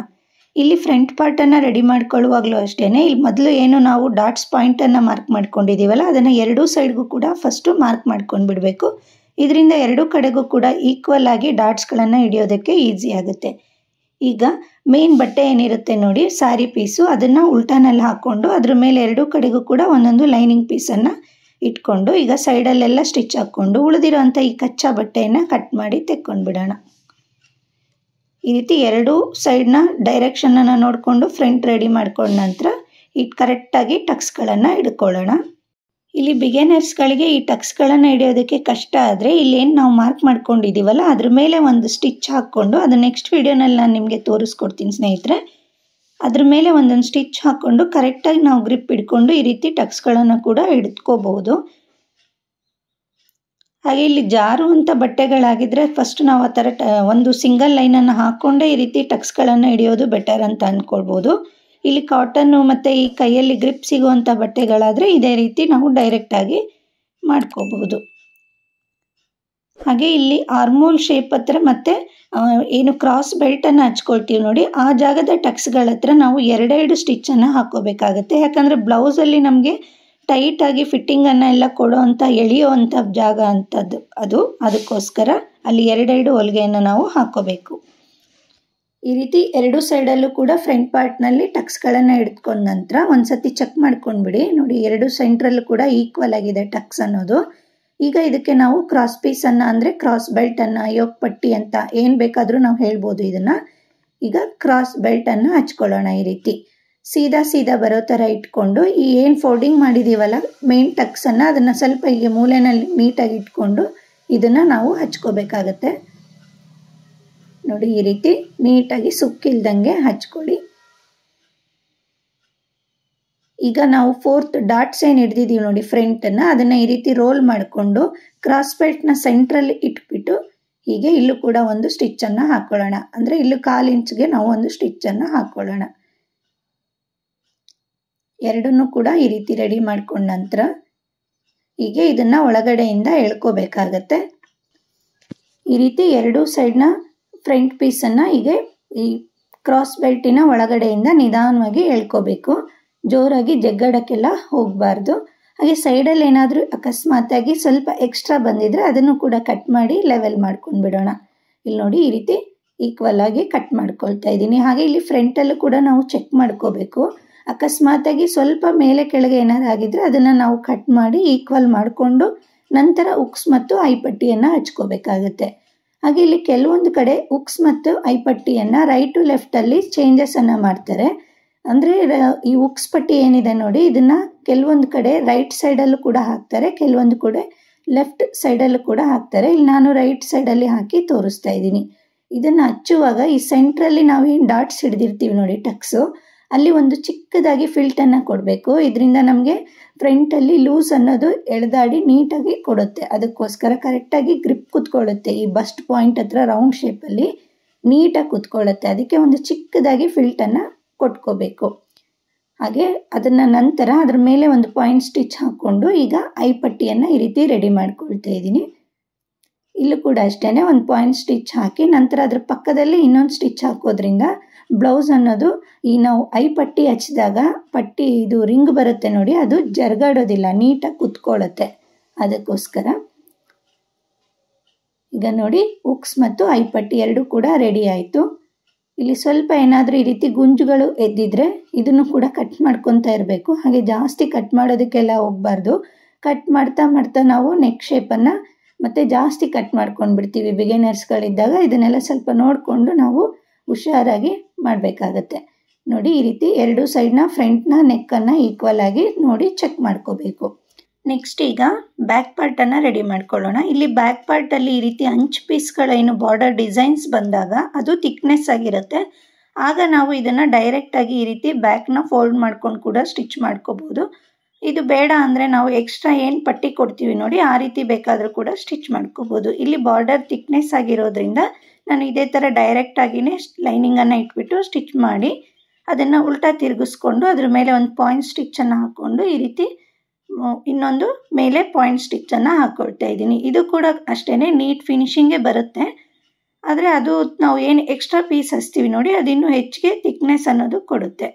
ಇಲ್ಲಿ ಫ್ರಂಟ್ ಪಾರ್ಟನ್ನು ರೆಡಿ ಮಾಡ್ಕೊಳ್ಳುವಾಗಲೂ ಅಷ್ಟೇ ಇಲ್ಲಿ ಮೊದಲು ಏನು ನಾವು ಡಾಟ್ಸ್ ಪಾಯಿಂಟನ್ನು ಮಾರ್ಕ್ ಮಾಡ್ಕೊಂಡಿದ್ದೀವಲ್ಲ ಅದನ್ನು ಎರಡೂ ಸೈಡ್ಗೂ ಕೂಡ ಫಸ್ಟು ಮಾರ್ಕ್ ಮಾಡ್ಕೊಂಡ್ಬಿಡಬೇಕು ಇದರಿಂದ ಎರಡೂ ಕಡೆಗೂ ಕೂಡ ಈಕ್ವಲ್ ಆಗಿ ಡಾಟ್ಸ್ಗಳನ್ನು ಹಿಡಿಯೋದಕ್ಕೆ ಈಸಿ ಆಗುತ್ತೆ ಈಗ ಮೇನ್ ಬಟ್ಟೆ ಏನಿರುತ್ತೆ ನೋಡಿ ಸಾರಿ ಪೀಸು ಅದನ್ನು ಉಲ್ಟಾನಲ್ಲಿ ಹಾಕ್ಕೊಂಡು ಅದ್ರ ಮೇಲೆ ಎರಡೂ ಕಡೆಗೂ ಕೂಡ ಒಂದೊಂದು ಲೈನಿಂಗ್ ಪೀಸನ್ನು ಇಟ್ಕೊಂಡು ಈಗ ಸೈಡಲ್ಲೆಲ್ಲ ಸ್ಟಿಚ್ ಹಾಕ್ಕೊಂಡು ಉಳಿದಿರೋ ಈ ಕಚ್ಚಾ ಬಟ್ಟೆಯನ್ನು ಕಟ್ ಮಾಡಿ ತೆಕ್ಕೊಂಡು ಬಿಡೋಣ ಈ ರೀತಿ ಎರಡೂ ಸೈಡ್ನ ಡೈರೆಕ್ಷನನ್ನು ನೋಡಿಕೊಂಡು ಫ್ರಂಟ್ ರೆಡಿ ಮಾಡ್ಕೊಂಡ ನಂತರ ಇಟ್ ಕರೆಕ್ಟಾಗಿ ಟಕ್ಸ್ಗಳನ್ನು ಇಡ್ಕೊಳ್ಳೋಣ ಇಲ್ಲಿ ಬಿಗೇನರ್ಸ್ಗಳಿಗೆ ಈ ಟಕ್ಸ್ಗಳನ್ನು ಹಿಡಿಯೋದಕ್ಕೆ ಕಷ್ಟ ಆದರೆ ಇಲ್ಲೇನು ನಾವು ಮಾರ್ಕ್ ಮಾಡ್ಕೊಂಡಿದ್ದೀವಲ್ಲ ಅದ್ರ ಮೇಲೆ ಒಂದು ಸ್ಟಿಚ್ ಹಾಕ್ಕೊಂಡು ಅದು ನೆಕ್ಸ್ಟ್ ವೀಡಿಯೋನಲ್ಲಿ ನಾನು ನಿಮಗೆ ತೋರಿಸ್ಕೊಡ್ತೀನಿ ಸ್ನೇಹಿತರೆ ಅದ್ರ ಮೇಲೆ ಒಂದೊಂದು ಸ್ಟಿಚ್ ಹಾಕ್ಕೊಂಡು ಕರೆಕ್ಟಾಗಿ ನಾವು ಗ್ರಿಪ್ ಹಿಡ್ಕೊಂಡು ಈ ರೀತಿ ಟಕ್ಸ್ಗಳನ್ನು ಕೂಡ ಹಿಡ್ಕೋಬಹುದು ಹಾಗೆ ಇಲ್ಲಿ ಜಾರುವಂಥ ಬಟ್ಟೆಗಳಾಗಿದ್ದರೆ ಫಸ್ಟ್ ನಾವು ಆ ಥರ ಒಂದು ಸಿಂಗಲ್ ಲೈನನ್ನು ಹಾಕೊಂಡೆ ಈ ರೀತಿ ಟಕ್ಸ್ಗಳನ್ನು ಹಿಡಿಯೋದು ಬೆಟರ್ ಅಂತ ಅಂದ್ಕೊಳ್ಬೋದು ಇಲ್ಲಿ ಕಾಟನ್ನು ಮತ್ತು ಈ ಕೈಯಲ್ಲಿ ಗ್ರಿಪ್ ಸಿಗುವಂಥ ಬಟ್ಟೆಗಳಾದರೆ ಇದೇ ರೀತಿ ನಾವು ಡೈರೆಕ್ಟಾಗಿ ಮಾಡ್ಕೋಬಹುದು ಹಾಗೆ ಇಲ್ಲಿ ಆರ್ಮೋಲ್ ಶೇಪ್ ಹತ್ರ ಮತ್ತೆ ಏನು ಕ್ರಾಸ್ ಬೆಲ್ಟನ್ನು ಹಚ್ಕೊಳ್ತೀವಿ ನೋಡಿ ಆ ಜಾಗದ ಟಕ್ಸ್ಗಳ ಹತ್ರ ನಾವು ಎರಡೆರಡು ಸ್ಟಿಚ್ಚನ್ನು ಹಾಕೋಬೇಕಾಗತ್ತೆ ಬ್ಲೌಸ್ ಅಲ್ಲಿ ನಮಗೆ ಫಿಟ್ಟಿಂಗ್ ಅನ್ನ ಎಲ್ಲ ಕೊಡೋ ಅಂತ ಎಳೆಯೋ ಅಂತ ಜಾಗ ಅಂತದ್ದು ಅದು ಅದಕ್ಕೋಸ್ಕರ ಅಲ್ಲಿ ಎರಡೆರಡು ಹೊಲಿಗೆಯನ್ನು ನಾವು ಹಾಕೋಬೇಕು ಈ ರೀತಿ ಎರಡು ಸೈಡಲ್ಲೂ ಕೂಡ ಫ್ರಂಟ್ ಪಾರ್ಟ್ನಲ್ಲಿ ಟಕ್ಸ್ಗಳನ್ನು ಹಿಡ್ಕೊಂಡ ನಂತರ ಒಂದ್ಸತಿ ಚೆಕ್ ಮಾಡ್ಕೊಂಡ್ಬಿಡಿ ನೋಡಿ ಎರಡು ಸೆಂಟ್ರಲ್ಲೂ ಕೂಡ ಈಕ್ವಲ್ ಆಗಿದೆ ಟಕ್ಸ್ ಅನ್ನೋದು ಈಗ ಇದಕ್ಕೆ ನಾವು ಕ್ರಾಸ್ ಪೀಸನ್ನು ಅಂದರೆ ಕ್ರಾಸ್ ಬೆಲ್ಟನ್ನು ಯೋಗ ಪಟ್ಟಿ ಅಂತ ಏನು ಬೇಕಾದರೂ ನಾವು ಹೇಳ್ಬೋದು ಇದನ್ನು ಈಗ ಕ್ರಾಸ್ ಬೆಲ್ಟನ್ನು ಹಚ್ಕೊಳ್ಳೋಣ ಈ ರೀತಿ ಸೀದಾ ಸೀದಾ ಬರೋ ಥರ ಇಟ್ಕೊಂಡು ಈ ಏನು ಫೋಲ್ಡಿಂಗ್ ಮಾಡಿದ್ದೀವಲ್ಲ ಮೇನ್ ಟಕ್ಸನ್ನು ಅದನ್ನು ಸ್ವಲ್ಪ ಈಗ ಮೂಲೆಯಲ್ಲಿ ನೀಟಾಗಿ ಇಟ್ಕೊಂಡು ಇದನ್ನು ನಾವು ಹಚ್ಕೋಬೇಕಾಗತ್ತೆ ನೋಡಿ ಈ ರೀತಿ ನೀಟಾಗಿ ಸುಕ್ಕಿಲ್ದಂಗೆ ಹಚ್ಕೊಳ್ಳಿ ಈಗ ನಾವು ಫೋರ್ತ್ ಡಾಟ್ಸ್ ಸೈನ್ ಹಿಡ್ದಿದ್ದೀವಿ ನೋಡಿ ಫ್ರಂಟನ್ನು ಅದನ್ನು ಈ ರೀತಿ ರೋಲ್ ಮಾಡಿಕೊಂಡು ಕ್ರಾಸ್ ಬೆಲ್ಟ್ನ ಸೆಂಟ್ರಲ್ಲಿ ಇಟ್ಬಿಟ್ಟು ಹೀಗೆ ಇಲ್ಲೂ ಕೂಡ ಒಂದು ಸ್ಟಿಚ್ಚನ್ನು ಹಾಕ್ಕೊಳ್ಳೋಣ ಅಂದರೆ ಇಲ್ಲೂ ಕಾಲು ಇಂಚ್ಗೆ ನಾವು ಒಂದು ಸ್ಟಿಚ್ಚನ್ನು ಹಾಕ್ಕೊಳ್ಳೋಣ ಎರಡನ್ನೂ ಕೂಡ ಈ ರೀತಿ ರೆಡಿ ಮಾಡ್ಕೊಂಡ ನಂತರ ಹೀಗೆ ಇದನ್ನು ಒಳಗಡೆಯಿಂದ ಎಳ್ಕೋಬೇಕಾಗತ್ತೆ ಈ ರೀತಿ ಎರಡೂ ಸೈಡ್ನ ಫ್ರಂಟ್ ಪೀಸನ್ನು ಹೀಗೆ ಈ ಕ್ರಾಸ್ ಬೆಲ್ಟಿನ ಒಳಗಡೆಯಿಂದ ನಿಧಾನವಾಗಿ ಎಳ್ಕೋಬೇಕು ಜೋರಾಗಿ ಜಗ್ಗಡಕ್ಕೆಲ್ಲ ಹೋಗಬಾರ್ದು ಹಾಗೆ ಸೈಡಲ್ಲಿ ಏನಾದರೂ ಅಕಸ್ಮಾತಾಗಿ ಸ್ವಲ್ಪ ಎಕ್ಸ್ಟ್ರಾ ಬಂದಿದ್ದರೆ ಅದನ್ನು ಕೂಡ ಕಟ್ ಮಾಡಿ ಲೆವೆಲ್ ಮಾಡ್ಕೊಂಡು ಬಿಡೋಣ ಇಲ್ಲಿ ನೋಡಿ ಈ ರೀತಿ ಈಕ್ವಲ್ ಆಗಿ ಕಟ್ ಮಾಡ್ಕೊಳ್ತಾ ಇದ್ದೀನಿ ಹಾಗೆ ಇಲ್ಲಿ ಫ್ರಂಟಲ್ಲೂ ಕೂಡ ನಾವು ಚೆಕ್ ಮಾಡ್ಕೋಬೇಕು ಅಕಸ್ಮಾತಾಗಿ ಸ್ವಲ್ಪ ಮೇಲೆ ಕೆಳಗೆ ಏನಾದ್ರು ಆಗಿದ್ರೆ ಅದನ್ನು ನಾವು ಕಟ್ ಮಾಡಿ ಈಕ್ವಲ್ ಮಾಡಿಕೊಂಡು ನಂತರ ಉಕ್ಸ್ ಮತ್ತು ಐಪಟ್ಟಿಯನ್ನು ಹಚ್ಕೋಬೇಕಾಗುತ್ತೆ ಹಾಗೆ ಇಲ್ಲಿ ಕೆಲವೊಂದು ಕಡೆ ಉಕ್ಸ್ ಮತ್ತು ಐಪಟ್ಟಿಯನ್ನು ರೈಟ್ ಟು ಲೆಫ್ಟಲ್ಲಿ ಚೇಂಜಸನ್ನು ಮಾಡ್ತಾರೆ ಅಂದರೆ ಈ ಉಕ್ಸ್ ಪಟ್ಟಿ ಏನಿದೆ ನೋಡಿ ಇದನ್ನು ಕೆಲವೊಂದು ಕಡೆ ರೈಟ್ ಸೈಡಲ್ಲೂ ಕೂಡ ಹಾಕ್ತಾರೆ ಕೆಲವೊಂದು ಕಡೆ ಲೆಫ್ಟ್ ಸೈಡಲ್ಲೂ ಕೂಡ ಹಾಕ್ತಾರೆ ಇಲ್ಲಿ ನಾನು ರೈಟ್ ಸೈಡಲ್ಲಿ ಹಾಕಿ ತೋರಿಸ್ತಾ ಇದ್ದೀನಿ ಇದನ್ನು ಹಚ್ಚುವಾಗ ಈ ಸೆಂಟ್ರಲ್ಲಿ ನಾವು ಏನು ಡಾಟ್ಸ್ ಹಿಡಿದಿರ್ತೀವಿ ನೋಡಿ ಟಕ್ಸು ಅಲ್ಲಿ ಒಂದು ಚಿಕ್ಕದಾಗಿ ಫಿಲ್ಟನ್ನು ಕೊಡಬೇಕು ಇದರಿಂದ ನಮಗೆ ಫ್ರಂಟಲ್ಲಿ ಲೂಸ್ ಅನ್ನೋದು ಎಳೆದಾಡಿ ನೀಟಾಗಿ ಕೊಡುತ್ತೆ ಅದಕ್ಕೋಸ್ಕರ ಕರೆಕ್ಟಾಗಿ ಗ್ರಿಪ್ ಕುತ್ಕೊಳ್ಳುತ್ತೆ ಈ ಬಸ್ಟ್ ಪಾಯಿಂಟ್ ಹತ್ರ ರೌಂಡ್ ಶೇಪಲ್ಲಿ ನೀಟಾಗಿ ಕುತ್ಕೊಳ್ಳುತ್ತೆ ಅದಕ್ಕೆ ಒಂದು ಚಿಕ್ಕದಾಗಿ ಫಿಲ್ಟನ್ನು ಕೊಟ್ಕೋಬೇಕು ಹಾಗೆ ಅದನ್ನು ನಂತರ ಅದ್ರ ಮೇಲೆ ಒಂದು ಪಾಯಿಂಟ್ ಸ್ಟಿಚ್ ಹಾಕ್ಕೊಂಡು ಈಗ ಐ ಪಟ್ಟಿಯನ್ನು ಈ ರೀತಿ ರೆಡಿ ಮಾಡ್ಕೊಳ್ತಾ ಇದ್ದೀನಿ ಇಲ್ಲೂ ಕೂಡ ಅಷ್ಟೇ ಒಂದು ಪಾಯಿಂಟ್ ಸ್ಟಿಚ್ ಹಾಕಿ ನಂತರ ಅದ್ರ ಪಕ್ಕದಲ್ಲಿ ಇನ್ನೊಂದು ಸ್ಟಿಚ್ ಹಾಕೋದ್ರಿಂದ ಬ್ಲೌಸ್ ಅನ್ನೋದು ಈ ನಾವು ಐ ಪಟ್ಟಿ ಹಚ್ಚಿದಾಗ ಪಟ್ಟಿ ಇದು ರಿಂಗ್ ಬರುತ್ತೆ ನೋಡಿ ಅದು ಜರ್ಗಾಡೋದಿಲ್ಲ ನೀಟಾಗಿ ಕುತ್ಕೊಳ್ಳುತ್ತೆ ಅದಕ್ಕೋಸ್ಕರ ಈಗ ನೋಡಿ ಉಕ್ಸ್ ಮತ್ತು ಐ ಪಟ್ಟಿ ಎರಡೂ ಕೂಡ ರೆಡಿ ಆಯಿತು ಇಲ್ಲಿ ಸ್ವಲ್ಪ ಏನಾದರೂ ಈ ರೀತಿ ಗುಂಜುಗಳು ಎದ್ದಿದ್ರೆ ಇದನ್ನು ಕೂಡ ಕಟ್ ಮಾಡ್ಕೊತಾ ಇರಬೇಕು ಹಾಗೆ ಜಾಸ್ತಿ ಕಟ್ ಮಾಡೋದಕ್ಕೆಲ್ಲ ಹೋಗ್ಬಾರ್ದು ಕಟ್ ಮಾಡ್ತಾ ಮಾಡ್ತಾ ನಾವು ನೆಕ್ ಶೇಪನ್ನು ಮತ್ತೆ ಜಾಸ್ತಿ ಕಟ್ ಮಾಡ್ಕೊಂಡು ಬಿಡ್ತೀವಿ ಬಿಗಿನರ್ಸ್ಗಳಿದ್ದಾಗ ಇದನ್ನೆಲ್ಲ ಸ್ವಲ್ಪ ನೋಡಿಕೊಂಡು ನಾವು ಹುಷಾರಾಗಿ ಮಾಡಬೇಕಾಗತ್ತೆ ನೋಡಿ ಈ ರೀತಿ ಎರಡು ಸೈಡ್ನ ಫ್ರಂಟ್ನ ನೆಕ್ಕನ್ನು ಈಕ್ವಲ್ ಆಗಿ ನೋಡಿ ಚೆಕ್ ಮಾಡ್ಕೋಬೇಕು ನೆಕ್ಸ್ಟ್ ಈಗ ಬ್ಯಾಕ್ ಪಾರ್ಟನ್ನು ರೆಡಿ ಮಾಡ್ಕೊಳ್ಳೋಣ ಇಲ್ಲಿ ಬ್ಯಾಕ್ ಪಾರ್ಟಲ್ಲಿ ಈ ರೀತಿ ಅಂಚ್ ಪೀಸ್ಗಳೇನು ಬಾರ್ಡರ್ ಡಿಸೈನ್ಸ್ ಬಂದಾಗ ಅದು ತಿಕ್ನೆಸ್ ಆಗಿರುತ್ತೆ ಆಗ ನಾವು ಇದನ್ನು ಡೈರೆಕ್ಟಾಗಿ ಈ ರೀತಿ ಬ್ಯಾಕ್ನ ಫೋಲ್ಡ್ ಮಾಡ್ಕೊಂಡು ಕೂಡ ಸ್ಟಿಚ್ ಮಾಡ್ಕೋಬೋದು ಇದು ಬೇಡ ಅಂದರೆ ನಾವು ಎಕ್ಸ್ಟ್ರಾ ಏನು ಪಟ್ಟಿ ಕೊಡ್ತೀವಿ ನೋಡಿ ಆ ರೀತಿ ಬೇಕಾದರೂ ಕೂಡ ಸ್ಟಿಚ್ ಮಾಡ್ಕೋಬೋದು ಇಲ್ಲಿ ಬಾರ್ಡರ್ ಥಿಕ್ನೆಸ್ ಆಗಿರೋದ್ರಿಂದ ನಾನು ಇದೇ ಥರ ಡೈರೆಕ್ಟಾಗಿಯೇ ಲೈನಿಂಗನ್ನು ಇಟ್ಬಿಟ್ಟು ಸ್ಟಿಚ್ ಮಾಡಿ ಅದನ್ನು ಉಲ್ಟಾ ತಿರುಗಿಸ್ಕೊಂಡು ಅದ್ರ ಮೇಲೆ ಒಂದು ಪಾಯಿಂಟ್ ಸ್ಟಿಚ್ಚನ್ನು ಹಾಕ್ಕೊಂಡು ಈ ರೀತಿ ಇನ್ನೊಂದು ಮೇಲೆ ಪಾಯಿಂಟ್ ಸ್ಟಿಚ್ಚನ್ನು ಹಾಕ್ಕೊಳ್ತಾ ಇದ್ದೀನಿ ಇದು ಕೂಡ ಅಷ್ಟೇ ನೀಟ್ ಫಿನಿಶಿಂಗೇ ಬರುತ್ತೆ ಆದರೆ ಅದು ನಾವು ಏನು ಎಕ್ಸ್ಟ್ರಾ ಪೀಸ್ ಹಚ್ತೀವಿ ನೋಡಿ ಅದಿನ್ನೂ ಹೆಚ್ಚಿಗೆ ಥಿಕ್ನೆಸ್ ಅನ್ನೋದು ಕೊಡುತ್ತೆ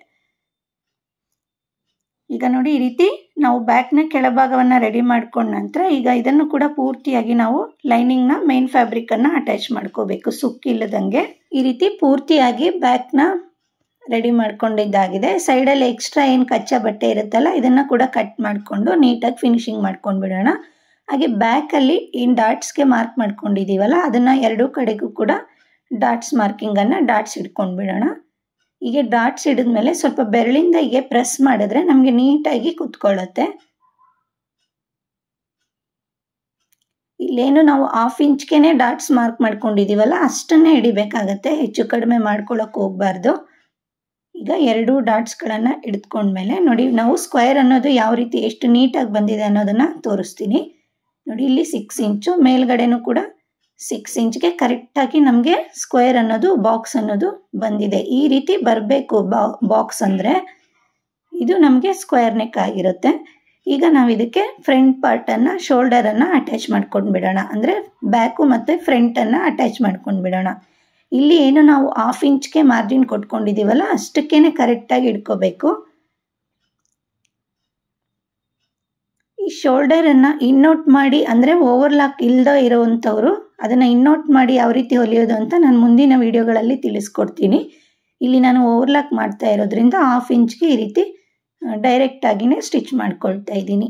ಈಗ ನೋಡಿ ಈ ರೀತಿ ನಾವು ಬ್ಯಾಕ್ನ ಕೆಳಭಾಗವನ್ನು ರೆಡಿ ಮಾಡ್ಕೊಂಡ ನಂತರ ಈಗ ಇದನ್ನು ಕೂಡ ಪೂರ್ತಿಯಾಗಿ ನಾವು ಲೈನಿಂಗ್ನ ಮೇನ್ ಫ್ಯಾಬ್ರಿಕ್ಕನ್ನು ಅಟ್ಯಾಚ್ ಮಾಡ್ಕೋಬೇಕು ಸುಕ್ಕಿಲ್ಲದಂಗೆ ಈ ರೀತಿ ಪೂರ್ತಿಯಾಗಿ ಬ್ಯಾಕ್ನ ರೆಡಿ ಮಾಡ್ಕೊಂಡಿದ್ದಾಗಿದೆ ಸೈಡಲ್ಲಿ ಎಕ್ಸ್ಟ್ರಾ ಏನು ಕಚ್ಚಾ ಬಟ್ಟೆ ಇರುತ್ತಲ್ಲ ಇದನ್ನು ಕೂಡ ಕಟ್ ಮಾಡಿಕೊಂಡು ನೀಟಾಗಿ ಫಿನಿಶಿಂಗ್ ಮಾಡ್ಕೊಂಡು ಬಿಡೋಣ ಹಾಗೆ ಬ್ಯಾಕಲ್ಲಿ ಏನು ಡಾಟ್ಸ್ಗೆ ಮಾರ್ಕ್ ಮಾಡ್ಕೊಂಡಿದ್ದೀವಲ್ಲ ಅದನ್ನು ಎರಡೂ ಕಡೆಗೂ ಕೂಡ ಡಾಟ್ಸ್ ಮಾರ್ಕಿಂಗನ್ನು ಡಾಟ್ಸ್ ಇಟ್ಕೊಂಡು ಬಿಡೋಣ ಹೀಗೆ ಡಾಟ್ಸ್ ಹಿಡಿದ್ಮೇಲೆ ಸ್ವಲ್ಪ ಬೆರಳಿಂದ ಹೀಗೆ ಪ್ರೆಸ್ ಮಾಡಿದ್ರೆ ನಮಗೆ ನೀಟಾಗಿ ಕುತ್ಕೊಳ್ಳುತ್ತೆ ಇಲ್ಲೇನು ನಾವು ಹಾಫ್ ಇಂಚ್ಗೆನೆ ಡಾಟ್ಸ್ ಮಾರ್ಕ್ ಮಾಡ್ಕೊಂಡಿದ್ದೀವಲ್ಲ ಅಷ್ಟನ್ನೇ ಹಿಡಿಬೇಕಾಗತ್ತೆ ಹೆಚ್ಚು ಕಡಿಮೆ ಮಾಡ್ಕೊಳ್ಳೋಕೆ ಹೋಗ್ಬಾರ್ದು ಈಗ ಎರಡು ಡಾಟ್ಸ್ಗಳನ್ನು ಮೇಲೆ ನೋಡಿ ನಾವು ಸ್ಕ್ವೇರ್ ಅನ್ನೋದು ಯಾವ ರೀತಿ ಎಷ್ಟು ನೀಟಾಗಿ ಬಂದಿದೆ ಅನ್ನೋದನ್ನು ತೋರಿಸ್ತೀನಿ ನೋಡಿ ಇಲ್ಲಿ ಸಿಕ್ಸ್ ಇಂಚು ಮೇಲ್ಗಡೆನೂ ಕೂಡ ಸಿಕ್ಸ್ ಇಂಚ್ಗೆ ಕರೆಕ್ಟಾಗಿ ನಮಗೆ ಸ್ಕ್ವೇರ್ ಅನ್ನೋದು ಬಾಕ್ಸ್ ಅನ್ನೋದು ಬಂದಿದೆ ಈ ರೀತಿ ಬರಬೇಕು ಬಾಕ್ಸ್ ಅಂದರೆ ಇದು ನಮಗೆ ಸ್ಕ್ವೇರ್ ನೆಕ್ ಆಗಿರುತ್ತೆ ಈಗ ನಾವು ಇದಕ್ಕೆ ಫ್ರಂಟ್ ಪಾರ್ಟನ್ನು ಶೋಲ್ಡರನ್ನು ಅಟ್ಯಾಚ್ ಮಾಡ್ಕೊಂಡು ಬಿಡೋಣ ಅಂದರೆ ಬ್ಯಾಕು ಮತ್ತು ಫ್ರಂಟನ್ನು ಅಟ್ಯಾಚ್ ಮಾಡ್ಕೊಂಡು ಬಿಡೋಣ ಇಲ್ಲಿ ಏನು ನಾವು ಹಾಫ್ ಇಂಚ್ಗೆ ಮಾರ್ಜಿನ್ ಕೊಟ್ಕೊಂಡಿದ್ದೀವಲ್ಲ ಅಷ್ಟಕ್ಕೇ ಕರೆಕ್ಟಾಗಿ ಇಟ್ಕೋಬೇಕು ಈ ಶೋಲ್ಡರನ್ನು ಇನ್ನೋಟ್ ಮಾಡಿ ಅಂದರೆ ಓವರ್ಲಾಕ್ ಇಲ್ಲದೆ ಇರೋವಂಥವ್ರು ಅದನ್ನು ಇನ್ನೋಟ್ ಮಾಡಿ ಯಾವ ರೀತಿ ಹೊಲಿಯೋದು ಅಂತ ನಾನು ಮುಂದಿನ ವಿಡಿಯೋಗಳಲ್ಲಿ ತಿಳಿಸ್ಕೊಡ್ತೀನಿ ಇಲ್ಲಿ ನಾನು ಓವರ್ಲಾಕ್ ಮಾಡ್ತಾ ಇರೋದ್ರಿಂದ ಹಾಫ್ ಇಂಚ್ಗೆ ಈ ರೀತಿ ಡೈರೆಕ್ಟಾಗಿಯೇ ಸ್ಟಿಚ್ ಮಾಡ್ಕೊಳ್ತಾ ಇದ್ದೀನಿ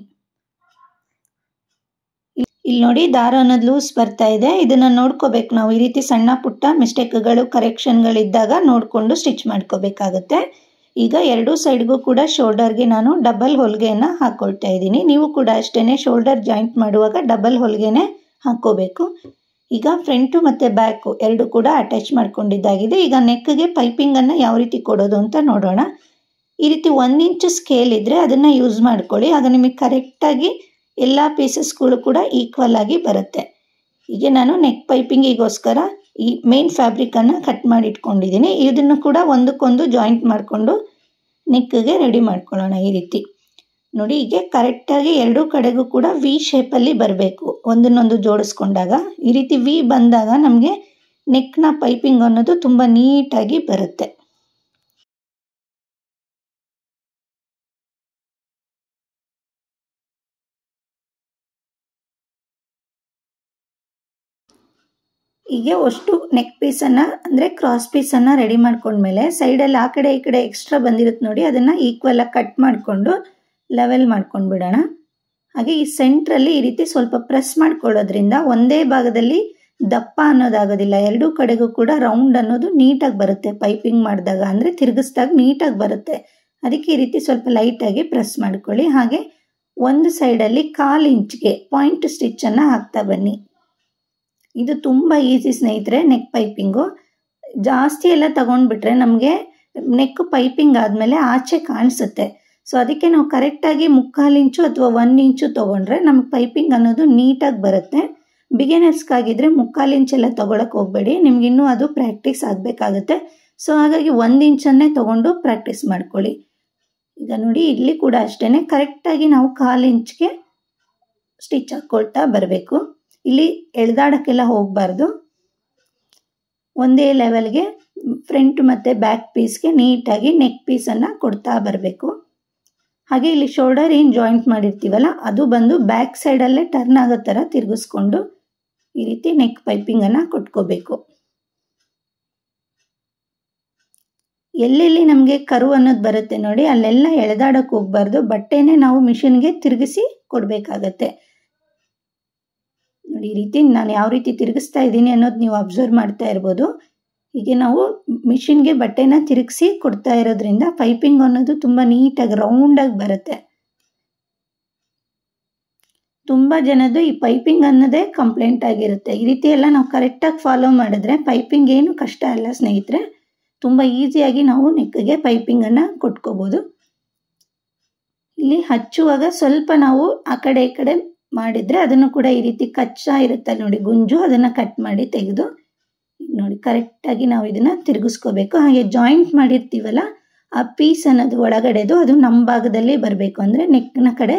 ಇಲ್ಲಿ ನೋಡಿ ದಾರ ಅನ್ನೋದು ಲೂಸ್ ಬರ್ತಾ ಇದೆ ಇದನ್ನು ನೋಡ್ಕೋಬೇಕು ನಾವು ಈ ರೀತಿ ಸಣ್ಣ ಪುಟ್ಟ ಮಿಸ್ಟೇಕ್ಗಳು ಕರೆಕ್ಷನ್ಗಳಿದ್ದಾಗ ನೋಡಿಕೊಂಡು ಸ್ಟಿಚ್ ಮಾಡ್ಕೋಬೇಕಾಗುತ್ತೆ ಈಗ ಎರಡೂ ಸೈಡ್ಗೂ ಕೂಡ ಶೋಲ್ಡರ್ಗೆ ನಾನು ಡಬಲ್ ಹೊಲಿಗೆಯನ್ನು ಹಾಕ್ಕೊಳ್ತಾ ಇದ್ದೀನಿ ನೀವು ಕೂಡ ಅಷ್ಟೇನೆ ಶೋಲ್ಡರ್ ಜಾಯಿಂಟ್ ಮಾಡುವಾಗ ಡಬಲ್ ಹೊಲಿಗೆನೆ ಹಾಕ್ಕೋಬೇಕು ಈಗ ಫ್ರಂಟು ಮತ್ತು ಬ್ಯಾಕು ಎರಡು ಕೂಡ ಅಟ್ಯಾಚ್ ಮಾಡ್ಕೊಂಡಿದ್ದಾಗಿದೆ ಈಗ ನೆಕ್ಗೆ ಪೈಪಿಂಗನ್ನು ಯಾವ ರೀತಿ ಕೊಡೋದು ಅಂತ ನೋಡೋಣ ಈ ರೀತಿ ಒಂದು ಇಂಚು ಸ್ಕೇಲ್ ಇದ್ದರೆ ಅದನ್ನು ಯೂಸ್ ಮಾಡ್ಕೊಳ್ಳಿ ಆಗ ನಿಮಗೆ ಕರೆಕ್ಟಾಗಿ ಎಲ್ಲ ಪೀಸಸ್ಗಳು ಕೂಡ ಈಕ್ವಲ್ ಆಗಿ ಬರುತ್ತೆ ಹೀಗೆ ನಾನು ನೆಕ್ ಪೈಪಿಂಗಿಗೋಸ್ಕರ ಈ ಮೇನ್ ಫ್ಯಾಬ್ರಿಕನ್ನು ಕಟ್ ಮಾಡಿ ಇಟ್ಕೊಂಡಿದ್ದೀನಿ ಇದನ್ನು ಕೂಡ ಒಂದಕ್ಕೊಂದು ಜಾಯಿಂಟ್ ಮಾಡಿಕೊಂಡು ನೆಕ್ಗೆ ರೆಡಿ ಮಾಡ್ಕೊಳ್ಳೋಣ ಈ ರೀತಿ ನೋಡಿ ಹೀಗೆ ಕರೆಕ್ಟಾಗಿ ಎರಡೂ ಕಡೆಗೂ ಕೂಡ ವಿ ಶೇಪಲ್ಲಿ ಬರಬೇಕು ಒಂದನ್ನೊಂದು ಜೋಡಿಸ್ಕೊಂಡಾಗ ಈ ರೀತಿ ವಿ ಬಂದಾಗ ನಮಗೆ ನೆಕ್ನ ಪೈಪಿಂಗ್ ಅನ್ನೋದು ತುಂಬ ನೀಟಾಗಿ ಬರುತ್ತೆ ಹೀಗೆ ಅಷ್ಟು ನೆಕ್ ಪೀಸನ್ನು ಅಂದರೆ ಕ್ರಾಸ್ ಪೀಸನ್ನು ರೆಡಿ ಮಾಡ್ಕೊಂಡ್ಮೇಲೆ ಸೈಡಲ್ಲಿ ಆ ಕಡೆ ಈ ಕಡೆ ಎಕ್ಸ್ಟ್ರಾ ಬಂದಿರುತ್ತೆ ನೋಡಿ ಅದನ್ನು ಈಕ್ವಲಾಗಿ ಕಟ್ ಮಾಡಿಕೊಂಡು ಲೆವೆಲ್ ಮಾಡ್ಕೊಂಡು ಬಿಡೋಣ ಹಾಗೆ ಈ ಸೆಂಟ್ರಲ್ಲಿ ಈ ರೀತಿ ಸ್ವಲ್ಪ ಪ್ರೆಸ್ ಮಾಡ್ಕೊಳ್ಳೋದ್ರಿಂದ ಒಂದೇ ಭಾಗದಲ್ಲಿ ದಪ್ಪ ಅನ್ನೋದಾಗೋದಿಲ್ಲ ಎರಡೂ ಕಡೆಗೂ ಕೂಡ ರೌಂಡ್ ಅನ್ನೋದು ನೀಟಾಗಿ ಬರುತ್ತೆ ಪೈಪಿಂಗ್ ಮಾಡಿದಾಗ ಅಂದರೆ ತಿರುಗಿಸ್ದಾಗ ನೀಟಾಗಿ ಬರುತ್ತೆ ಅದಕ್ಕೆ ಈ ರೀತಿ ಸ್ವಲ್ಪ ಲೈಟಾಗಿ ಪ್ರೆಸ್ ಮಾಡ್ಕೊಳ್ಳಿ ಹಾಗೆ ಒಂದು ಸೈಡಲ್ಲಿ ಕಾಲು ಇಂಚ್ಗೆ ಪಾಯಿಂಟ್ ಸ್ಟಿಚ್ಚನ್ನು ಹಾಕ್ತಾ ಬನ್ನಿ ಇದು ತುಂಬ ಈಸಿ ಸ್ನೇಹಿತರೆ ನೆಕ್ ಪೈಪಿಂಗು ಜಾಸ್ತಿ ಎಲ್ಲ ತಗೊಂಡ್ಬಿಟ್ರೆ ನಮಗೆ ನೆಕ್ ಪೈಪಿಂಗ್ ಆದಮೇಲೆ ಆಚೆ ಕಾಣಿಸುತ್ತೆ ಸೊ ಅದಕ್ಕೆ ನಾವು ಕರೆಕ್ಟಾಗಿ ಮುಕ್ಕಾಲು ಇಂಚು ಅಥವಾ ಒಂದು ಇಂಚು ತೊಗೊಂಡ್ರೆ ನಮಗೆ ಪೈಪಿಂಗ್ ಅನ್ನೋದು ನೀಟಾಗಿ ಬರುತ್ತೆ ಬಿಗಿನರ್ಸ್ಗಾಗಿದ್ರೆ ಮುಕ್ಕಾಲು ಇಂಚೆಲ್ಲ ತೊಗೊಳಕ್ಕೆ ಹೋಗಬೇಡಿ ನಿಮ್ಗೆ ಇನ್ನೂ ಅದು ಪ್ರಾಕ್ಟೀಸ್ ಆಗಬೇಕಾಗುತ್ತೆ ಸೊ ಹಾಗಾಗಿ ಒಂದು ಇಂಚನ್ನೇ ತೊಗೊಂಡು ಪ್ರಾಕ್ಟೀಸ್ ಮಾಡ್ಕೊಳ್ಳಿ ಈಗ ನೋಡಿ ಇಲ್ಲಿ ಕೂಡ ಅಷ್ಟೇ ಕರೆಕ್ಟಾಗಿ ನಾವು ಕಾಲು ಇಂಚ್ಗೆ ಸ್ಟಿಚ್ ಹಾಕ್ಕೊಳ್ತಾ ಬರಬೇಕು ಇಲ್ಲಿ ಎಳ್ದಾಡಕ್ಕೆಲ್ಲ ಹೋಗಬಾರ್ದು ಒಂದೇ ಲೆವೆಲ್ಗೆ ಫ್ರಂಟ್ ಮತ್ತು ಬ್ಯಾಕ್ ಪೀಸ್ಗೆ ನೀಟಾಗಿ ನೆಕ್ ಪೀಸನ್ನು ಕೊಡ್ತಾ ಬರಬೇಕು ಹಾಗೆ ಇಲ್ಲಿ ಶೋಲ್ಡರ್ ಏನು ಜಾಯಿಂಟ್ ಮಾಡಿರ್ತೀವಲ್ಲ ಅದು ಬಂದು ಬ್ಯಾಕ್ ಸೈಡಲ್ಲೇ ಟರ್ನ್ ಆಗೋ ಥರ ತಿರುಗಿಸ್ಕೊಂಡು ಈ ರೀತಿ ನೆಕ್ ಪೈಪಿಂಗನ್ನು ಕೊಟ್ಕೋಬೇಕು ಎಲ್ಲೆಲ್ಲಿ ನಮಗೆ ಕರು ಅನ್ನೋದು ಬರುತ್ತೆ ನೋಡಿ ಅಲ್ಲೆಲ್ಲ ಎಳೆದಾಡಕ್ಕೆ ಹೋಗ್ಬಾರ್ದು ಬಟ್ಟೆನೇ ನಾವು ಮಿಷಿನ್ಗೆ ತಿರುಗಿಸಿ ಕೊಡಬೇಕಾಗತ್ತೆ ಈ ರೀತಿ ನಾನು ಯಾವ ರೀತಿ ತಿರುಗಿಸ್ತಾ ಇದ್ದೀನಿ ಅನ್ನೋದು ನೀವು ಅಬ್ಸರ್ವ್ ಮಾಡ್ತಾ ಇರ್ಬೋದು ಹೀಗೆ ನಾವು ಮಿಷಿನ್ಗೆ ಬಟ್ಟೆನ ತಿರುಗಿಸಿ ಕೊಡ್ತಾ ಇರೋದ್ರಿಂದ ಪೈಪಿಂಗ್ ಅನ್ನೋದು ತುಂಬ ನೀಟಾಗಿ ರೌಂಡಾಗಿ ಬರುತ್ತೆ ತುಂಬ ಜನದ್ದು ಈ ಪೈಪಿಂಗ್ ಅನ್ನೋದೇ ಕಂಪ್ಲೇಂಟ್ ಆಗಿರುತ್ತೆ ಈ ರೀತಿ ಎಲ್ಲ ನಾವು ಕರೆಕ್ಟಾಗಿ ಫಾಲೋ ಮಾಡಿದ್ರೆ ಪೈಪಿಂಗ್ ಏನು ಕಷ್ಟ ಅಲ್ಲ ಸ್ನೇಹಿತರೆ ತುಂಬ ಈಸಿಯಾಗಿ ನಾವು ನೆಕ್ಗೆ ಪೈಪಿಂಗನ್ನು ಕೊಟ್ಕೋಬೋದು ಇಲ್ಲಿ ಹಚ್ಚುವಾಗ ಸ್ವಲ್ಪ ನಾವು ಆ ಕಡೆ ಈ ಕಡೆ ಮಾಡಿದ್ರೆ ಅದನ್ನು ಕೂಡ ಈ ರೀತಿ ಕಚ್ಚಾ ಇರುತ್ತೆ ನೋಡಿ ಗುಂಜು ಅದನ್ನು ಕಟ್ ಮಾಡಿ ತೆಗೆದು ನೋಡಿ ಕರೆಕ್ಟಾಗಿ ನಾವು ಇದನ್ನ ತಿರುಗಿಸ್ಕೋಬೇಕು ಹಾಗೆ ಜಾಯಿಂಟ್ ಮಾಡಿರ್ತೀವಲ್ಲ ಆ ಪೀಸ್ ಅನ್ನೋದು ಒಳಗಡೆದು ಅದು ನಮ್ಮ ಭಾಗದಲ್ಲಿ ಬರಬೇಕು ಅಂದರೆ ನೆಕ್ನ ಕಡೆ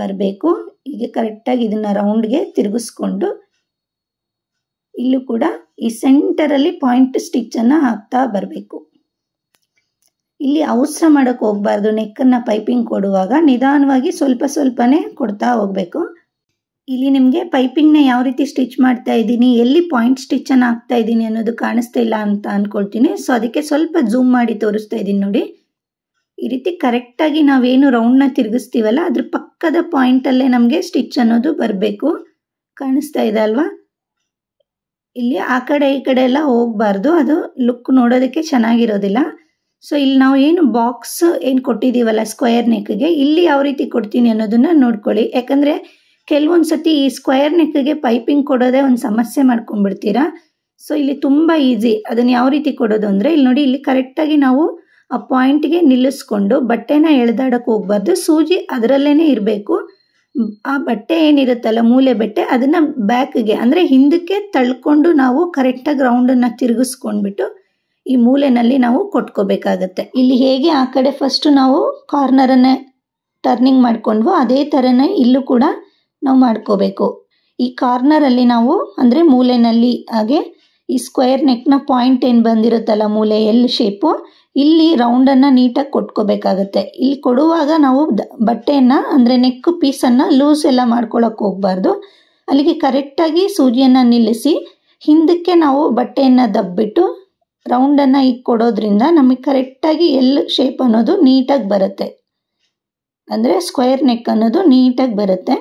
ಬರಬೇಕು ಹೀಗೆ ಕರೆಕ್ಟಾಗಿ ಇದನ್ನು ರೌಂಡ್ಗೆ ತಿರುಗಿಸ್ಕೊಂಡು ಇಲ್ಲೂ ಕೂಡ ಈ ಸೆಂಟರಲ್ಲಿ ಪಾಯಿಂಟ್ ಸ್ಟಿಚ್ಚನ್ನು ಹಾಕ್ತಾ ಬರಬೇಕು ಇಲ್ಲಿ ಅವಸರ ಮಾಡೋಕ್ಕೆ ಹೋಗ್ಬಾರ್ದು ನೆಕ್ಕನ್ನು ಪೈಪಿಂಗ್ ಕೊಡುವಾಗ ನಿಧಾನವಾಗಿ ಸ್ವಲ್ಪ ಸ್ವಲ್ಪನೇ ಕೊಡ್ತಾ ಹೋಗ್ಬೇಕು ಇಲ್ಲಿ ನಿಮಗೆ ಪೈಪಿಂಗ್ನ ಯಾವ ರೀತಿ ಸ್ಟಿಚ್ ಮಾಡ್ತಾ ಇದ್ದೀನಿ ಎಲ್ಲಿ ಪಾಯಿಂಟ್ ಸ್ಟಿಚ್ಚನ್ನು ಹಾಕ್ತಾ ಇದ್ದೀನಿ ಅನ್ನೋದು ಕಾಣಿಸ್ತಾ ಇಲ್ಲ ಅಂತ ಅನ್ಕೊಳ್ತೀನಿ ಸೊ ಅದಕ್ಕೆ ಸ್ವಲ್ಪ ಜೂಮ್ ಮಾಡಿ ತೋರಿಸ್ತಾ ಇದ್ದೀನಿ ನೋಡಿ ಈ ರೀತಿ ಕರೆಕ್ಟಾಗಿ ನಾವೇನು ನ ತಿರುಗಿಸ್ತೀವಲ್ಲ ಅದ್ರ ಪಕ್ಕದ ಪಾಯಿಂಟಲ್ಲೇ ನಮಗೆ ಸ್ಟಿಚ್ ಅನ್ನೋದು ಬರಬೇಕು ಕಾಣಿಸ್ತಾ ಇದೆ ಅಲ್ವಾ ಇಲ್ಲಿ ಆ ಕಡೆ ಈ ಕಡೆ ಎಲ್ಲ ಹೋಗ್ಬಾರ್ದು ಅದು ಲುಕ್ ನೋಡೋದಕ್ಕೆ ಚೆನ್ನಾಗಿರೋದಿಲ್ಲ ಸೊ ಇಲ್ಲಿ ನಾವು ಏನು ಬಾಕ್ಸ್ ಏನು ಕೊಟ್ಟಿದ್ದೀವಲ್ಲ ಸ್ಕ್ವಯರ್ ನೆಕ್ಗೆ ಇಲ್ಲಿ ಯಾವ ರೀತಿ ಕೊಡ್ತೀನಿ ಅನ್ನೋದನ್ನು ನೋಡ್ಕೊಳ್ಳಿ ಯಾಕಂದರೆ ಕೆಲವೊಂದು ಸತಿ ಈ ಸ್ಕ್ವಯರ್ ನೆಕ್ಗೆ ಪೈಪಿಂಗ್ ಕೊಡೋದೇ ಒಂದು ಸಮಸ್ಯೆ ಮಾಡ್ಕೊಂಡ್ಬಿಡ್ತೀರಾ ಸೊ ಇಲ್ಲಿ ತುಂಬ ಈಸಿ ಅದನ್ನು ಯಾವ ರೀತಿ ಕೊಡೋದು ಅಂದರೆ ಇಲ್ಲಿ ನೋಡಿ ಇಲ್ಲಿ ಕರೆಕ್ಟಾಗಿ ನಾವು ಆ ಪಾಯಿಂಟ್ಗೆ ನಿಲ್ಲಿಸ್ಕೊಂಡು ಬಟ್ಟೆನ ಎಳ್ದಾಡಕ್ಕೆ ಹೋಗ್ಬಾರ್ದು ಸೂಜಿ ಅದರಲ್ಲೇನೆ ಇರಬೇಕು ಆ ಬಟ್ಟೆ ಏನಿರುತ್ತಲ್ಲ ಮೂಲೆ ಬಟ್ಟೆ ಅದನ್ನು ಬ್ಯಾಕ್ಗೆ ಅಂದರೆ ಹಿಂದಕ್ಕೆ ತಳ್ಕೊಂಡು ನಾವು ಕರೆಕ್ಟಾಗಿ ಗ್ರೌಂಡನ್ನು ತಿರುಗಿಸ್ಕೊಂಡ್ಬಿಟ್ಟು ಈ ಮೂಲೆಯಲ್ಲಿ ನಾವು ಕೊಟ್ಕೋಬೇಕಾಗತ್ತೆ ಇಲ್ಲಿ ಹೇಗೆ ಆ ಕಡೆ ಫಸ್ಟು ನಾವು ಕಾರ್ನರನ್ನೇ ಟರ್ನಿಂಗ್ ಮಾಡ್ಕೊಂಡ್ವೋ ಅದೇ ಥರನೇ ಇಲ್ಲೂ ಕೂಡ ನಾವು ಮಾಡ್ಕೋಬೇಕು ಈ ಕಾರ್ನರಲ್ಲಿ ನಾವು ಅಂದರೆ ಮೂಲೆಯಲ್ಲಿ ಹಾಗೆ ಈ ಸ್ಕ್ವೇರ್ ನ ಪಾಯಿಂಟ್ ಏನು ಬಂದಿರುತ್ತಲ್ಲ ಮೂಲೆ ಎಲ್ ಶೇಪು ಇಲ್ಲಿ ರೌಂಡನ್ನು ನೀಟಾಗಿ ಕೊಟ್ಕೋಬೇಕಾಗತ್ತೆ ಇಲ್ಲಿ ಕೊಡುವಾಗ ನಾವು ಬಟ್ಟೆಯನ್ನು ಅಂದರೆ ನೆಕ್ ಪೀಸನ್ನು ಲೂಸ್ ಎಲ್ಲ ಮಾಡ್ಕೊಳ್ಳೋಕೆ ಹೋಗಬಾರ್ದು ಅಲ್ಲಿಗೆ ಕರೆಕ್ಟಾಗಿ ಸೂಜಿಯನ್ನು ನಿಲ್ಲಿಸಿ ಹಿಂದಕ್ಕೆ ನಾವು ಬಟ್ಟೆಯನ್ನು ದಬ್ಬಿಟ್ಟು ರೌಂಡನ್ನು ಈಗ ಕೊಡೋದ್ರಿಂದ ನಮಗೆ ಕರೆಕ್ಟಾಗಿ ಎಲ್ ಶೇಪ್ ಅನ್ನೋದು ನೀಟಾಗಿ ಬರುತ್ತೆ ಅಂದರೆ ಸ್ಕ್ವೇರ್ ನೆಕ್ ಅನ್ನೋದು ನೀಟಾಗಿ ಬರುತ್ತೆ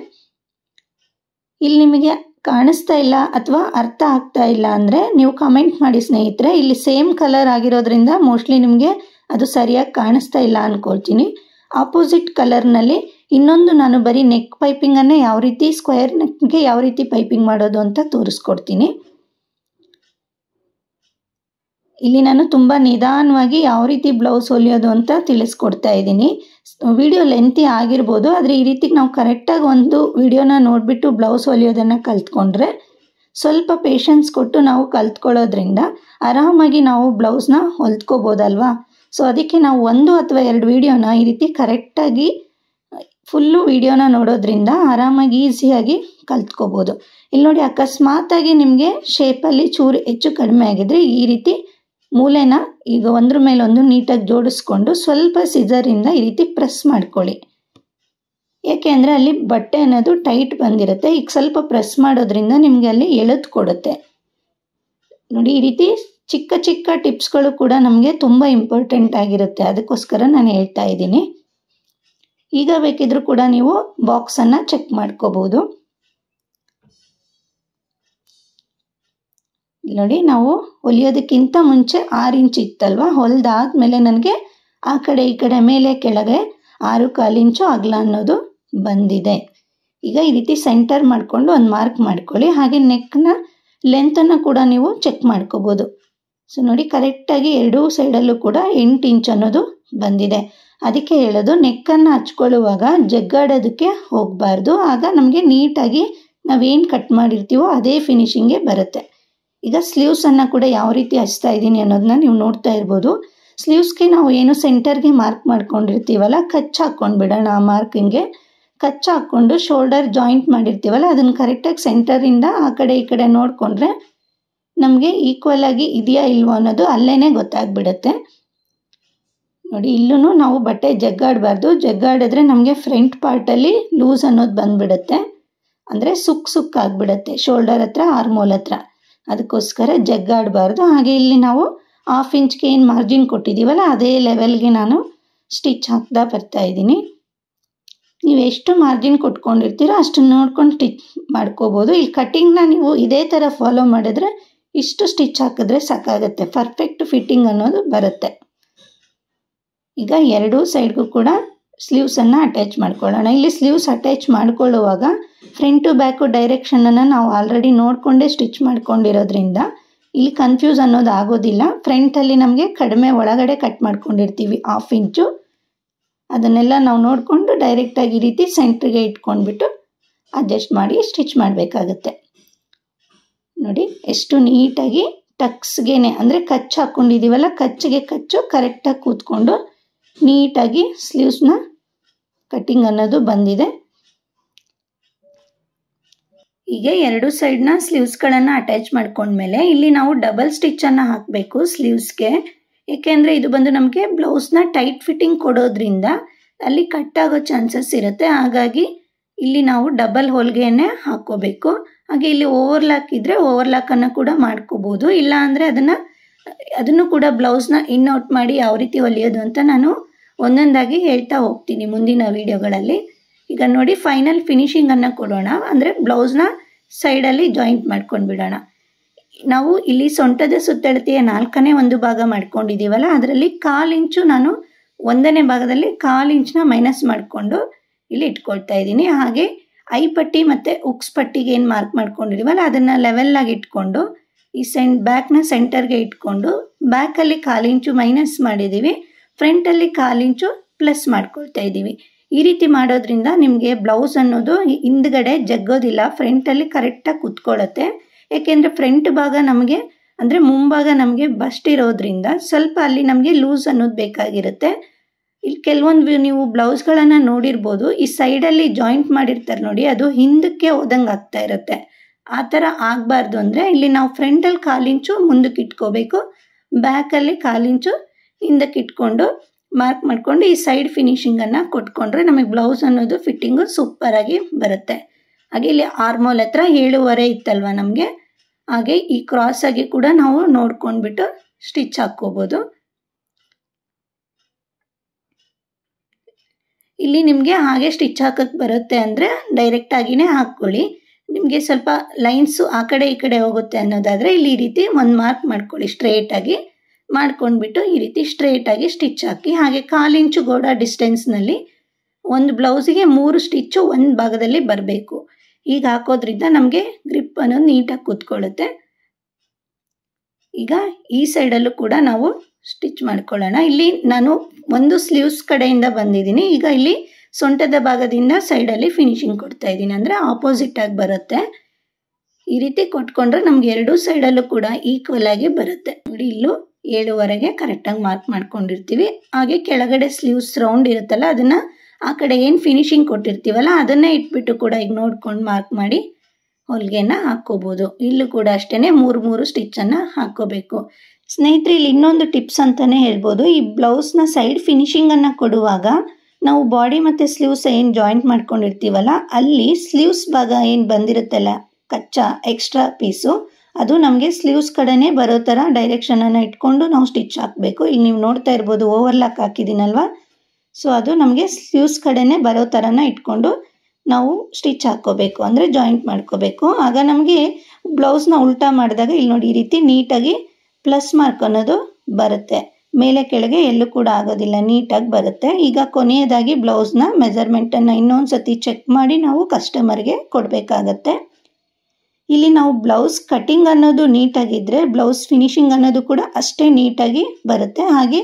ಇಲ್ಲಿ ನಿಮಗೆ ಕಾಣಿಸ್ತಾ ಇಲ್ಲ ಅಥವಾ ಅರ್ಥ ಆಗ್ತಾ ಇಲ್ಲ ಅಂದರೆ ನೀವು ಕಮೆಂಟ್ ಮಾಡಿ ಸ್ನೇಹಿತರೆ ಇಲ್ಲಿ ಸೇಮ್ ಕಲರ್ ಆಗಿರೋದ್ರಿಂದ ಮೋಸ್ಟ್ಲಿ ನಿಮಗೆ ಅದು ಸರಿಯಾಗಿ ಕಾಣಿಸ್ತಾ ಇಲ್ಲ ಅಂದ್ಕೊಳ್ತೀನಿ ಆಪೋಸಿಟ್ ಕಲರ್ನಲ್ಲಿ ಇನ್ನೊಂದು ನಾನು ಬರೀ ನೆಕ್ ಪೈಪಿಂಗನ್ನು ಯಾವ ರೀತಿ ಸ್ಕ್ವೇರ್ ನೆಕ್ಗೆ ಯಾವ ರೀತಿ ಪೈಪಿಂಗ್ ಮಾಡೋದು ಅಂತ ತೋರಿಸ್ಕೊಡ್ತೀನಿ ಇಲ್ಲಿ ನಾನು ತುಂಬ ನಿಧಾನವಾಗಿ ಯಾವ ರೀತಿ ಬ್ಲೌಸ್ ಹೊಲಿಯೋದು ಅಂತ ತಿಳಿಸ್ಕೊಡ್ತಾ ಇದ್ದೀನಿ ವಿಡಿಯೋ ಲೆಂತಿ ಆಗಿರ್ಬೋದು ಆದರೆ ಈ ರೀತಿ ನಾವು ಕರೆಕ್ಟಾಗಿ ಒಂದು ವಿಡಿಯೋನ ನೋಡಿಬಿಟ್ಟು ಬ್ಲೌಸ್ ಹೊಲಿಯೋದನ್ನು ಕಲ್ತ್ಕೊಂಡ್ರೆ ಸ್ವಲ್ಪ ಪೇಷನ್ಸ್ ಕೊಟ್ಟು ನಾವು ಕಲ್ತ್ಕೊಳ್ಳೋದ್ರಿಂದ ಆರಾಮಾಗಿ ನಾವು ಬ್ಲೌಸ್ನ ಹೊಲ್ತ್ಕೋಬೋದಲ್ವಾ ಸೊ ಅದಕ್ಕೆ ನಾವು ಒಂದು ಅಥವಾ ಎರಡು ವೀಡಿಯೋನ ಈ ರೀತಿ ಕರೆಕ್ಟಾಗಿ ಫುಲ್ಲು ವಿಡಿಯೋನ ನೋಡೋದ್ರಿಂದ ಆರಾಮಾಗಿ ಈಸಿಯಾಗಿ ಕಲ್ತ್ಕೋಬೋದು ಇಲ್ಲಿ ನೋಡಿ ಅಕಸ್ಮಾತಾಗಿ ನಿಮಗೆ ಶೇಪಲ್ಲಿ ಚೂರು ಹೆಚ್ಚು ಕಡಿಮೆ ಆಗಿದ್ರೆ ಈ ರೀತಿ ಮೂಲೆನ ಈಗ ಒಂದ್ರ ಮೇಲೊಂದು ನೀಟಾಗಿ ಜೋಡಿಸ್ಕೊಂಡು ಸ್ವಲ್ಪ ಸಿಜರಿಂದ ಈ ರೀತಿ ಪ್ರೆಸ್ ಮಾಡ್ಕೊಳ್ಳಿ ಏಕೆ ಅಂದರೆ ಅಲ್ಲಿ ಬಟ್ಟೆ ಅನ್ನೋದು ಟೈಟ್ ಬಂದಿರುತ್ತೆ ಈಗ ಸ್ವಲ್ಪ ಪ್ರೆಸ್ ಮಾಡೋದ್ರಿಂದ ನಿಮಗೆ ಅಲ್ಲಿ ಎಳೆದು ಕೊಡುತ್ತೆ ನೋಡಿ ಈ ರೀತಿ ಚಿಕ್ಕ ಚಿಕ್ಕ ಟಿಪ್ಸ್ಗಳು ಕೂಡ ನಮಗೆ ತುಂಬ ಇಂಪಾರ್ಟೆಂಟ್ ಆಗಿರುತ್ತೆ ಅದಕ್ಕೋಸ್ಕರ ನಾನು ಹೇಳ್ತಾ ಇದ್ದೀನಿ ಈಗ ಬೇಕಿದ್ರೂ ಕೂಡ ನೀವು ಬಾಕ್ಸನ್ನು ಚೆಕ್ ಮಾಡ್ಕೋಬೋದು ನೋಡಿ ನಾವು ಹೊಲಿಯೋದಕ್ಕಿಂತ ಮುಂಚೆ ಆರು ಇಂಚ್ ಇತ್ತಲ್ವ ಹೊಲ್ದಾದ್ಮೇಲೆ ನನಗೆ ಆ ಕಡೆ ಈ ಕಡೆ ಮೇಲೆ ಕೆಳಗೆ ಆರು ಕಾಲು ಇಂಚು ಅಗಲ ಅನ್ನೋದು ಬಂದಿದೆ ಈಗ ಈ ರೀತಿ ಸೆಂಟರ್ ಮಾಡಿಕೊಂಡು ಒಂದು ಮಾರ್ಕ್ ಮಾಡ್ಕೊಳ್ಳಿ ಹಾಗೆ ನೆಕ್ನ ಲೆಂತನ್ನು ಕೂಡ ನೀವು ಚೆಕ್ ಮಾಡ್ಕೋಬೋದು ಸೊ ನೋಡಿ ಕರೆಕ್ಟಾಗಿ ಎರಡೂ ಸೈಡಲ್ಲೂ ಕೂಡ ಎಂಟು ಇಂಚ್ ಅನ್ನೋದು ಬಂದಿದೆ ಅದಕ್ಕೆ ಹೇಳೋದು ನೆಕ್ಕನ್ನು ಹಚ್ಕೊಳ್ಳುವಾಗ ಜಗ್ಗಾಡೋದಕ್ಕೆ ಹೋಗಬಾರ್ದು ಆಗ ನಮಗೆ ನೀಟಾಗಿ ನಾವೇನು ಕಟ್ ಮಾಡಿರ್ತೀವೋ ಅದೇ ಫಿನಿಶಿಂಗೇ ಬರುತ್ತೆ ಈಗ ಸ್ಲೀವ್ಸನ್ನು ಕೂಡ ಯಾವ ರೀತಿ ಹಚ್ತಾ ಇದ್ದೀನಿ ಅನ್ನೋದನ್ನ ನೀವು ನೋಡ್ತಾ ಇರ್ಬೋದು ಸ್ಲೀವ್ಸ್ಗೆ ನಾವು ಏನು ಸೆಂಟರ್ಗೆ ಮಾರ್ಕ್ ಮಾಡ್ಕೊಂಡಿರ್ತೀವಲ್ಲ ಕಚ್ ಬಿಡೋಣ ಆ ಮಾರ್ಕಿಂಗ್ಗೆ ಕಚ್ ಹಾಕ್ಕೊಂಡು ಶೋಲ್ಡರ್ ಜಾಯಿಂಟ್ ಮಾಡಿರ್ತೀವಲ್ಲ ಅದನ್ನು ಕರೆಕ್ಟಾಗಿ ಸೆಂಟರಿಂದ ಆ ಕಡೆ ಈ ಕಡೆ ನೋಡಿಕೊಂಡ್ರೆ ನಮಗೆ ಈಕ್ವಲ್ ಆಗಿ ಇದೆಯಾ ಇಲ್ವೋ ಅನ್ನೋದು ಅಲ್ಲೇ ಗೊತ್ತಾಗ್ಬಿಡುತ್ತೆ ನೋಡಿ ಇಲ್ಲೂ ನಾವು ಬಟ್ಟೆ ಜಗ್ಗಾಡಬಾರ್ದು ಜಗ್ಗಾಡಿದ್ರೆ ನಮಗೆ ಫ್ರಂಟ್ ಪಾರ್ಟಲ್ಲಿ ಲೂಸ್ ಅನ್ನೋದು ಬಂದ್ಬಿಡುತ್ತೆ ಅಂದರೆ ಸುಕ್ ಸುಕ್ ಆಗಿಬಿಡುತ್ತೆ ಶೋಲ್ಡರ್ ಹತ್ರ ಆರ್ಮೋಲ್ ಹತ್ರ ಅದಕ್ಕೋಸ್ಕರ ಜಗ್ಗಾಡಬಾರ್ದು ಹಾಗೆ ಇಲ್ಲಿ ನಾವು ಹಾಫ್ ಇಂಚ್ಗೆ ಏನು ಮಾರ್ಜಿನ್ ಕೊಟ್ಟಿದ್ದೀವಲ್ಲ ಅದೇ ಲೆವೆಲ್ಗೆ ನಾನು ಸ್ಟಿಚ್ ಹಾಕ್ತಾ ಇದ್ದೀನಿ ನೀವು ಎಷ್ಟು ಮಾರ್ಜಿನ್ ಕೊಟ್ಕೊಂಡಿರ್ತೀರೋ ಅಷ್ಟು ನೋಡ್ಕೊಂಡು ಸ್ಟಿಚ್ ಮಾಡ್ಕೋಬೋದು ಇಲ್ಲಿ ಕಟ್ಟಿಂಗ್ನ ನೀವು ಇದೇ ಥರ ಫಾಲೋ ಮಾಡಿದ್ರೆ ಇಷ್ಟು ಸ್ಟಿಚ್ ಹಾಕಿದ್ರೆ ಸಾಕಾಗುತ್ತೆ ಪರ್ಫೆಕ್ಟ್ ಫಿಟ್ಟಿಂಗ್ ಅನ್ನೋದು ಬರುತ್ತೆ ಈಗ ಎರಡೂ ಸೈಡ್ಗೂ ಕೂಡ ಸ್ಲೀವ್ಸನ್ನು ಅಟ್ಯಾಚ್ ಮಾಡ್ಕೊಳ್ಳೋಣ ಇಲ್ಲಿ ಸ್ಲೀವ್ಸ್ ಅಟ್ಯಾಚ್ ಮಾಡ್ಕೊಳ್ಳುವಾಗ ಫ್ರಂಟ್ ಟು ಬ್ಯಾಕು ಡೈರೆಕ್ಷನನ್ನು ನಾವು ಆಲ್ರೆಡಿ ನೋಡಿಕೊಂಡೇ ಸ್ಟಿಚ್ ಮಾಡ್ಕೊಂಡಿರೋದ್ರಿಂದ ಇಲ್ಲಿ ಕನ್ಫ್ಯೂಸ್ ಅನ್ನೋದು ಆಗೋದಿಲ್ಲ ಫ್ರಂಟಲ್ಲಿ ನಮಗೆ ಕಡಿಮೆ ಒಳಗಡೆ ಕಟ್ ಮಾಡ್ಕೊಂಡಿರ್ತೀವಿ ಹಾಫ್ ಇಂಚು ಅದನ್ನೆಲ್ಲ ನಾವು ನೋಡಿಕೊಂಡು ಡೈರೆಕ್ಟಾಗಿ ಈ ರೀತಿ ಸೆಂಟ್ರಿಗೆ ಇಟ್ಕೊಂಡ್ಬಿಟ್ಟು ಅಡ್ಜಸ್ಟ್ ಮಾಡಿ ಸ್ಟಿಚ್ ಮಾಡಬೇಕಾಗತ್ತೆ ನೋಡಿ ಎಷ್ಟು ನೀಟಾಗಿ ಟಕ್ಸ್ಗೆ ಅಂದರೆ ಕಚ್ ಹಾಕ್ಕೊಂಡಿದ್ದೀವಲ್ಲ ಕಚ್ಚಿಗೆ ಕಚ್ಚು ಕರೆಕ್ಟಾಗಿ ಕೂತ್ಕೊಂಡು ನೀಟಾಗಿ ಸ್ಲೀವ್ಸ್ನ ಕಟ್ಟಿಂಗ್ ಅನ್ನೋದು ಬಂದಿದೆ ಹೀಗೆ ಎರಡು ಸೈಡ್ನ ಸ್ಲೀವ್ಸ್ಗಳನ್ನು ಅಟ್ಯಾಚ್ ಮಾಡ್ಕೊಂಡ್ಮೇಲೆ ಇಲ್ಲಿ ನಾವು ಡಬಲ್ ಸ್ಟಿಚ್ಚನ್ನು ಹಾಕಬೇಕು ಸ್ಲೀವ್ಸ್ಗೆ ಏಕೆಂದರೆ ಇದು ಬಂದು ನಮಗೆ ಬ್ಲೌಸ್ನ ಟೈಟ್ ಫಿಟ್ಟಿಂಗ್ ಕೊಡೋದ್ರಿಂದ ಅಲ್ಲಿ ಕಟ್ ಆಗೋ ಚಾನ್ಸಸ್ ಇರುತ್ತೆ ಹಾಗಾಗಿ ಇಲ್ಲಿ ನಾವು ಡಬಲ್ ಹೊಲಿಗೆಯನ್ನೇ ಹಾಕ್ಕೋಬೇಕು ಹಾಗೆ ಇಲ್ಲಿ ಓವರ್ಲಾಕ್ ಇದ್ದರೆ ಓವರ್ಲಾಕನ್ನು ಕೂಡ ಮಾಡ್ಕೋಬೋದು ಇಲ್ಲ ಅಂದರೆ ಅದನ್ನು ಅದನ್ನು ಕೂಡ ಬ್ಲೌಸ್ನ ಇನ್ ಔಟ್ ಮಾಡಿ ಯಾವ ರೀತಿ ಹೊಲಿಯೋದು ಅಂತ ನಾನು ಒಂದೊಂದಾಗಿ ಹೇಳ್ತಾ ಹೋಗ್ತೀನಿ ಮುಂದಿನ ವೀಡಿಯೋಗಳಲ್ಲಿ ಈಗ ನೋಡಿ ಫೈನಲ್ ಫಿನಿಶಿಂಗನ್ನು ಕೊಡೋಣ ಅಂದರೆ ಬ್ಲೌಸ್ನ ಸೈಡಲ್ಲಿ ಜಾಯಿಂಟ್ ಮಾಡ್ಕೊಂಡು ಬಿಡೋಣ ನಾವು ಇಲ್ಲಿ ಸೊಂಟದ ಸುತ್ತಳತೆಯ ನಾಲ್ಕನೇ ಒಂದು ಭಾಗ ಮಾಡ್ಕೊಂಡಿದ್ದೀವಲ್ಲ ಅದರಲ್ಲಿ ಕಾಲು ಇಂಚು ನಾನು ಒಂದನೇ ಭಾಗದಲ್ಲಿ ಕಾಲು ಇಂಚನ್ನ ಮೈನಸ್ ಮಾಡಿಕೊಂಡು ಇಲ್ಲಿ ಇಟ್ಕೊಳ್ತಾ ಇದ್ದೀನಿ ಹಾಗೆ ಐ ಪಟ್ಟಿ ಮತ್ತು ಉಕ್ಸ್ ಪಟ್ಟಿಗೆ ಏನು ಮಾರ್ಕ್ ಮಾಡ್ಕೊಂಡಿದ್ದೀವಲ್ಲ ಅದನ್ನು ಲೆವೆಲ್ಲಾಗಿ ಇಟ್ಕೊಂಡು ಈ ಸೆನ್ ಬ್ಯಾಕ್ನ ಸೆಂಟರ್ಗೆ ಇಟ್ಕೊಂಡು ಬ್ಯಾಕಲ್ಲಿ ಕಾಲು ಇಂಚು ಮೈನಸ್ ಮಾಡಿದ್ದೀವಿ ಫ್ರಂಟಲ್ಲಿ ಕಾಲು ಇಂಚು ಪ್ಲಸ್ ಮಾಡ್ಕೊಳ್ತಾ ಇದ್ದೀವಿ ಈ ರೀತಿ ಮಾಡೋದ್ರಿಂದ ನಿಮಗೆ ಬ್ಲೌಸ್ ಅನ್ನೋದು ಹಿಂದ್ಗಡೆ ಜಗ್ಗೋದಿಲ್ಲ ಫ್ರಂಟಲ್ಲಿ ಕರೆಕ್ಟಾಗಿ ಕುತ್ಕೊಳ್ಳುತ್ತೆ ಏಕೆಂದರೆ ಫ್ರಂಟ್ ಭಾಗ ನಮಗೆ ಅಂದರೆ ಮುಂಭಾಗ ನಮಗೆ ಬಸ್ಟ್ ಇರೋದ್ರಿಂದ ಸ್ವಲ್ಪ ಅಲ್ಲಿ ನಮಗೆ ಲೂಸ್ ಅನ್ನೋದು ಬೇಕಾಗಿರುತ್ತೆ ಇಲ್ಲಿ ಕೆಲವೊಂದು ನೀವು ಬ್ಲೌಸ್ಗಳನ್ನು ನೋಡಿರ್ಬೋದು ಈ ಸೈಡಲ್ಲಿ ಜಾಯಿಂಟ್ ಮಾಡಿರ್ತಾರೆ ನೋಡಿ ಅದು ಹಿಂದಕ್ಕೆ ಹೋದಂಗೆ ಆಗ್ತಾ ಇರುತ್ತೆ ಆ ಥರ ಆಗಬಾರ್ದು ಅಂದರೆ ಇಲ್ಲಿ ನಾವು ಫ್ರಂಟಲ್ಲಿ ಕಾಲಿಂಚು ಮುಂದಕ್ಕೆ ಇಟ್ಕೋಬೇಕು ಬ್ಯಾಕಲ್ಲಿ ಕಾಲಿಂಚು ಹಿಂದಕ್ಕೆ ಇಟ್ಕೊಂಡು ಮಾರ್ಕ್ ಮಾಡಿಕೊಂಡು ಈ ಸೈಡ್ ಫಿನಿಶಿಂಗನ್ನು ಕೊಟ್ಕೊಂಡ್ರೆ ನಮಗೆ ಬ್ಲೌಸ್ ಅನ್ನೋದು ಫಿಟ್ಟಿಂಗು ಸೂಪರಾಗಿ ಬರುತ್ತೆ ಹಾಗೆ ಇಲ್ಲಿ ಆರ್ಮೋಲ್ ಹತ್ರ ಏಳುವರೆ ಇತ್ತಲ್ವ ನಮಗೆ ಹಾಗೆ ಈ ಕ್ರಾಸ್ ಆಗಿ ಕೂಡ ನಾವು ನೋಡ್ಕೊಂಡ್ಬಿಟ್ಟು ಸ್ಟಿಚ್ ಹಾಕ್ಕೋಬೋದು ಇಲ್ಲಿ ನಿಮಗೆ ಹಾಗೆ ಸ್ಟಿಚ್ ಹಾಕಕ್ಕೆ ಬರುತ್ತೆ ಅಂದರೆ ಆಗಿನೇ ಹಾಕ್ಕೊಳ್ಳಿ ನಿಮಗೆ ಸ್ವಲ್ಪ ಲೈನ್ಸು ಆ ಕಡೆ ಈ ಕಡೆ ಹೋಗುತ್ತೆ ಅನ್ನೋದಾದರೆ ಇಲ್ಲಿ ಈ ರೀತಿ ಒಂದು ಮಾರ್ಕ್ ಮಾಡ್ಕೊಳ್ಳಿ ಸ್ಟ್ರೇಟಾಗಿ ಮಾಡ್ಕೊಂಡ್ಬಿಟ್ಟು ಈ ರೀತಿ ಆಗಿ ಸ್ಟಿಚ್ ಹಾಕಿ ಹಾಗೆ ಕಾಲಿಂಚು ಗೋಡ ಡಿಸ್ಟೆನ್ಸ್ನಲ್ಲಿ ಒಂದು ಬ್ಲೌಸಿಗೆ ಮೂರು ಸ್ಟಿಚ್ಚು ಒಂದು ಭಾಗದಲ್ಲಿ ಬರಬೇಕು ಈಗ ಹಾಕೋದ್ರಿಂದ ನಮಗೆ ಗ್ರಿಪ್ ಅನ್ನೋದು ನೀಟಾಗಿ ಕೂತ್ಕೊಳ್ಳುತ್ತೆ ಈಗ ಈ ಸೈಡಲ್ಲೂ ಕೂಡ ನಾವು ಸ್ಟಿಚ್ ಮಾಡ್ಕೊಳ್ಳೋಣ ಇಲ್ಲಿ ನಾನು ಒಂದು ಸ್ಲೀವ್ಸ್ ಕಡೆಯಿಂದ ಬಂದಿದ್ದೀನಿ ಈಗ ಇಲ್ಲಿ ಸೊಂಟದ ಭಾಗದಿಂದ ಸೈಡಲ್ಲಿ ಫಿನಿಶಿಂಗ್ ಕೊಡ್ತಾ ಇದ್ದೀನಿ ಅಂದರೆ ಆಪೋಸಿಟ್ ಆಗಿ ಬರುತ್ತೆ ಈ ರೀತಿ ಕೊಟ್ಕೊಂಡ್ರೆ ನಮ್ಗೆ ಎರಡೂ ಸೈಡಲ್ಲೂ ಕೂಡ ಈಕ್ವಲ್ ಆಗಿ ಬರುತ್ತೆ ನೋಡಿ ಇಲ್ಲೂ ಏಳುವರೆಗೆ ಕರೆಕ್ಟಾಗಿ ಮಾರ್ಕ್ ಮಾಡ್ಕೊಂಡಿರ್ತೀವಿ ಹಾಗೆ ಕೆಳಗಡೆ ಸ್ಲೀವ್ಸ್ ರೌಂಡ್ ಇರುತ್ತಲ್ಲ ಅದನ್ನು ಆ ಕಡೆ ಏನು ಫಿನಿಶಿಂಗ್ ಕೊಟ್ಟಿರ್ತೀವಲ್ಲ ಅದನ್ನೇ ಇಟ್ಬಿಟ್ಟು ಕೂಡ ಈಗ ನೋಡ್ಕೊಂಡು ಮಾರ್ಕ್ ಮಾಡಿ ಹೊಲಿಗೆನ ಹಾಕ್ಕೋಬೋದು ಇಲ್ಲೂ ಕೂಡ ಅಷ್ಟೇ ಮೂರು ಮೂರು ಸ್ಟಿಚ್ಚನ್ನು ಹಾಕ್ಕೋಬೇಕು ಸ್ನೇಹಿತರೆ ಇಲ್ಲಿ ಇನ್ನೊಂದು ಟಿಪ್ಸ್ ಅಂತಲೇ ಹೇಳ್ಬೋದು ಈ ಬ್ಲೌಸ್ನ ಸೈಡ್ ಫಿನಿಶಿಂಗನ್ನು ಕೊಡುವಾಗ ನಾವು ಬಾಡಿ ಮತ್ತು ಸ್ಲೀವ್ಸ್ ಏನು ಜಾಯಿಂಟ್ ಮಾಡ್ಕೊಂಡಿರ್ತೀವಲ್ಲ ಅಲ್ಲಿ ಸ್ಲೀವ್ಸ್ ಭಾಗ ಏನು ಬಂದಿರುತ್ತಲ್ಲ ಕಚ್ಚಾ ಎಕ್ಸ್ಟ್ರಾ ಪೀಸು ಅದು ನಮಗೆ ಸ್ಲೀವ್ಸ್ ಕಡೆನೇ ಬರೋ ಥರ ಡೈರೆಕ್ಷನನ್ನು ಇಟ್ಕೊಂಡು ನಾವು ಸ್ಟಿಚ್ ಹಾಕಬೇಕು ಇಲ್ಲಿ ನೀವು ನೋಡ್ತಾ ಇರ್ಬೋದು ಓವರ್ಲಾಕ್ ಹಾಕಿದ್ದೀನಲ್ವಾ ಸೊ ಅದು ನಮಗೆ ಸ್ಲೀವ್ಸ್ ಕಡೆನೇ ಬರೋ ಥರನ ಇಟ್ಕೊಂಡು ನಾವು ಸ್ಟಿಚ್ ಹಾಕ್ಕೋಬೇಕು ಅಂದರೆ ಜಾಯಿಂಟ್ ಮಾಡ್ಕೋಬೇಕು ಆಗ ನಮಗೆ ಬ್ಲೌಸ್ನ ಉಲ್ಟಾ ಮಾಡಿದಾಗ ಇಲ್ಲಿ ನೋಡಿ ಈ ರೀತಿ ನೀಟಾಗಿ ಪ್ಲಸ್ ಮಾರ್ಕ್ ಅನ್ನೋದು ಬರುತ್ತೆ ಮೇಲೆ ಕೆಳಗೆ ಎಲ್ಲೂ ಕೂಡ ಆಗೋದಿಲ್ಲ ನೀಟಾಗಿ ಬರುತ್ತೆ ಈಗ ಕೊನೆಯದಾಗಿ ಬ್ಲೌಸ್ನ ಮೆಜರ್ಮೆಂಟನ್ನು ಇನ್ನೊಂದು ಸತಿ ಚೆಕ್ ಮಾಡಿ ನಾವು ಕಸ್ಟಮರ್ಗೆ ಕೊಡಬೇಕಾಗತ್ತೆ ಇಲ್ಲಿ ನಾವು ಬ್ಲೌಸ್ ಕಟಿಂಗ್ ಅನ್ನೋದು ನೀಟಾಗಿದ್ದರೆ ಬ್ಲೌಸ್ ಫಿನಿಶಿಂಗ್ ಅನ್ನೋದು ಕೂಡ ಅಷ್ಟೇ ನೀಟಾಗಿ ಬರುತ್ತೆ ಹಾಗೆ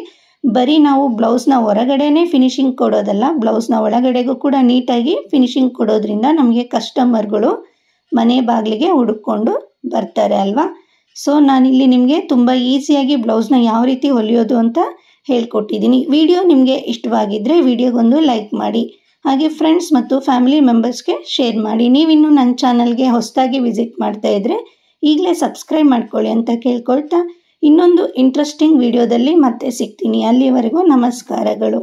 ಬರೀ ನಾವು ಬ್ಲೌಸ್ನ ಹೊರಗಡೆನೇ ಫಿನಿಶಿಂಗ್ ಕೊಡೋದಲ್ಲ ಬ್ಲೌಸ್ನ ಒಳಗಡೆಗೂ ಕೂಡ ನೀಟಾಗಿ ಫಿನಿಶಿಂಗ್ ಕೊಡೋದ್ರಿಂದ ನಮಗೆ ಕಸ್ಟಮರ್ಗಳು ಮನೆ ಬಾಗಿಲಿಗೆ ಹುಡುಕೊಂಡು ಬರ್ತಾರೆ ಅಲ್ವಾ ಸೊ ನಾನಿಲ್ಲಿ ನಿಮಗೆ ತುಂಬ ಈಸಿಯಾಗಿ ಬ್ಲೌಸ್ನ ಯಾವ ರೀತಿ ಹೊಲಿಯೋದು ಅಂತ ಹೇಳ್ಕೊಟ್ಟಿದ್ದೀನಿ ವಿಡಿಯೋ ನಿಮಗೆ ಇಷ್ಟವಾಗಿದ್ದರೆ ವಿಡಿಯೋಗೊಂದು ಲೈಕ್ ಮಾಡಿ ಹಾಗೆ ಫ್ರೆಂಡ್ಸ್ ಮತ್ತು ಫ್ಯಾಮಿಲಿ ಮೆಂಬರ್ಸ್ಗೆ ಶೇರ್ ಮಾಡಿ ನೀವಿನ್ನೂ ನನ್ನ ಚಾನಲ್ಗೆ ಹೊಸದಾಗಿ ವಿಸಿಟ್ ಮಾಡ್ತಾ ಇದ್ದರೆ ಈಗಲೇ ಸಬ್ಸ್ಕ್ರೈಬ್ ಮಾಡ್ಕೊಳ್ಳಿ ಅಂತ ಕೇಳ್ಕೊಳ್ತಾ ಇನ್ನೊಂದು ಇಂಟ್ರೆಸ್ಟಿಂಗ್ ವಿಡಿಯೋದಲ್ಲಿ ಮತ್ತೆ ಸಿಗ್ತೀನಿ ಅಲ್ಲಿವರೆಗೂ ನಮಸ್ಕಾರಗಳು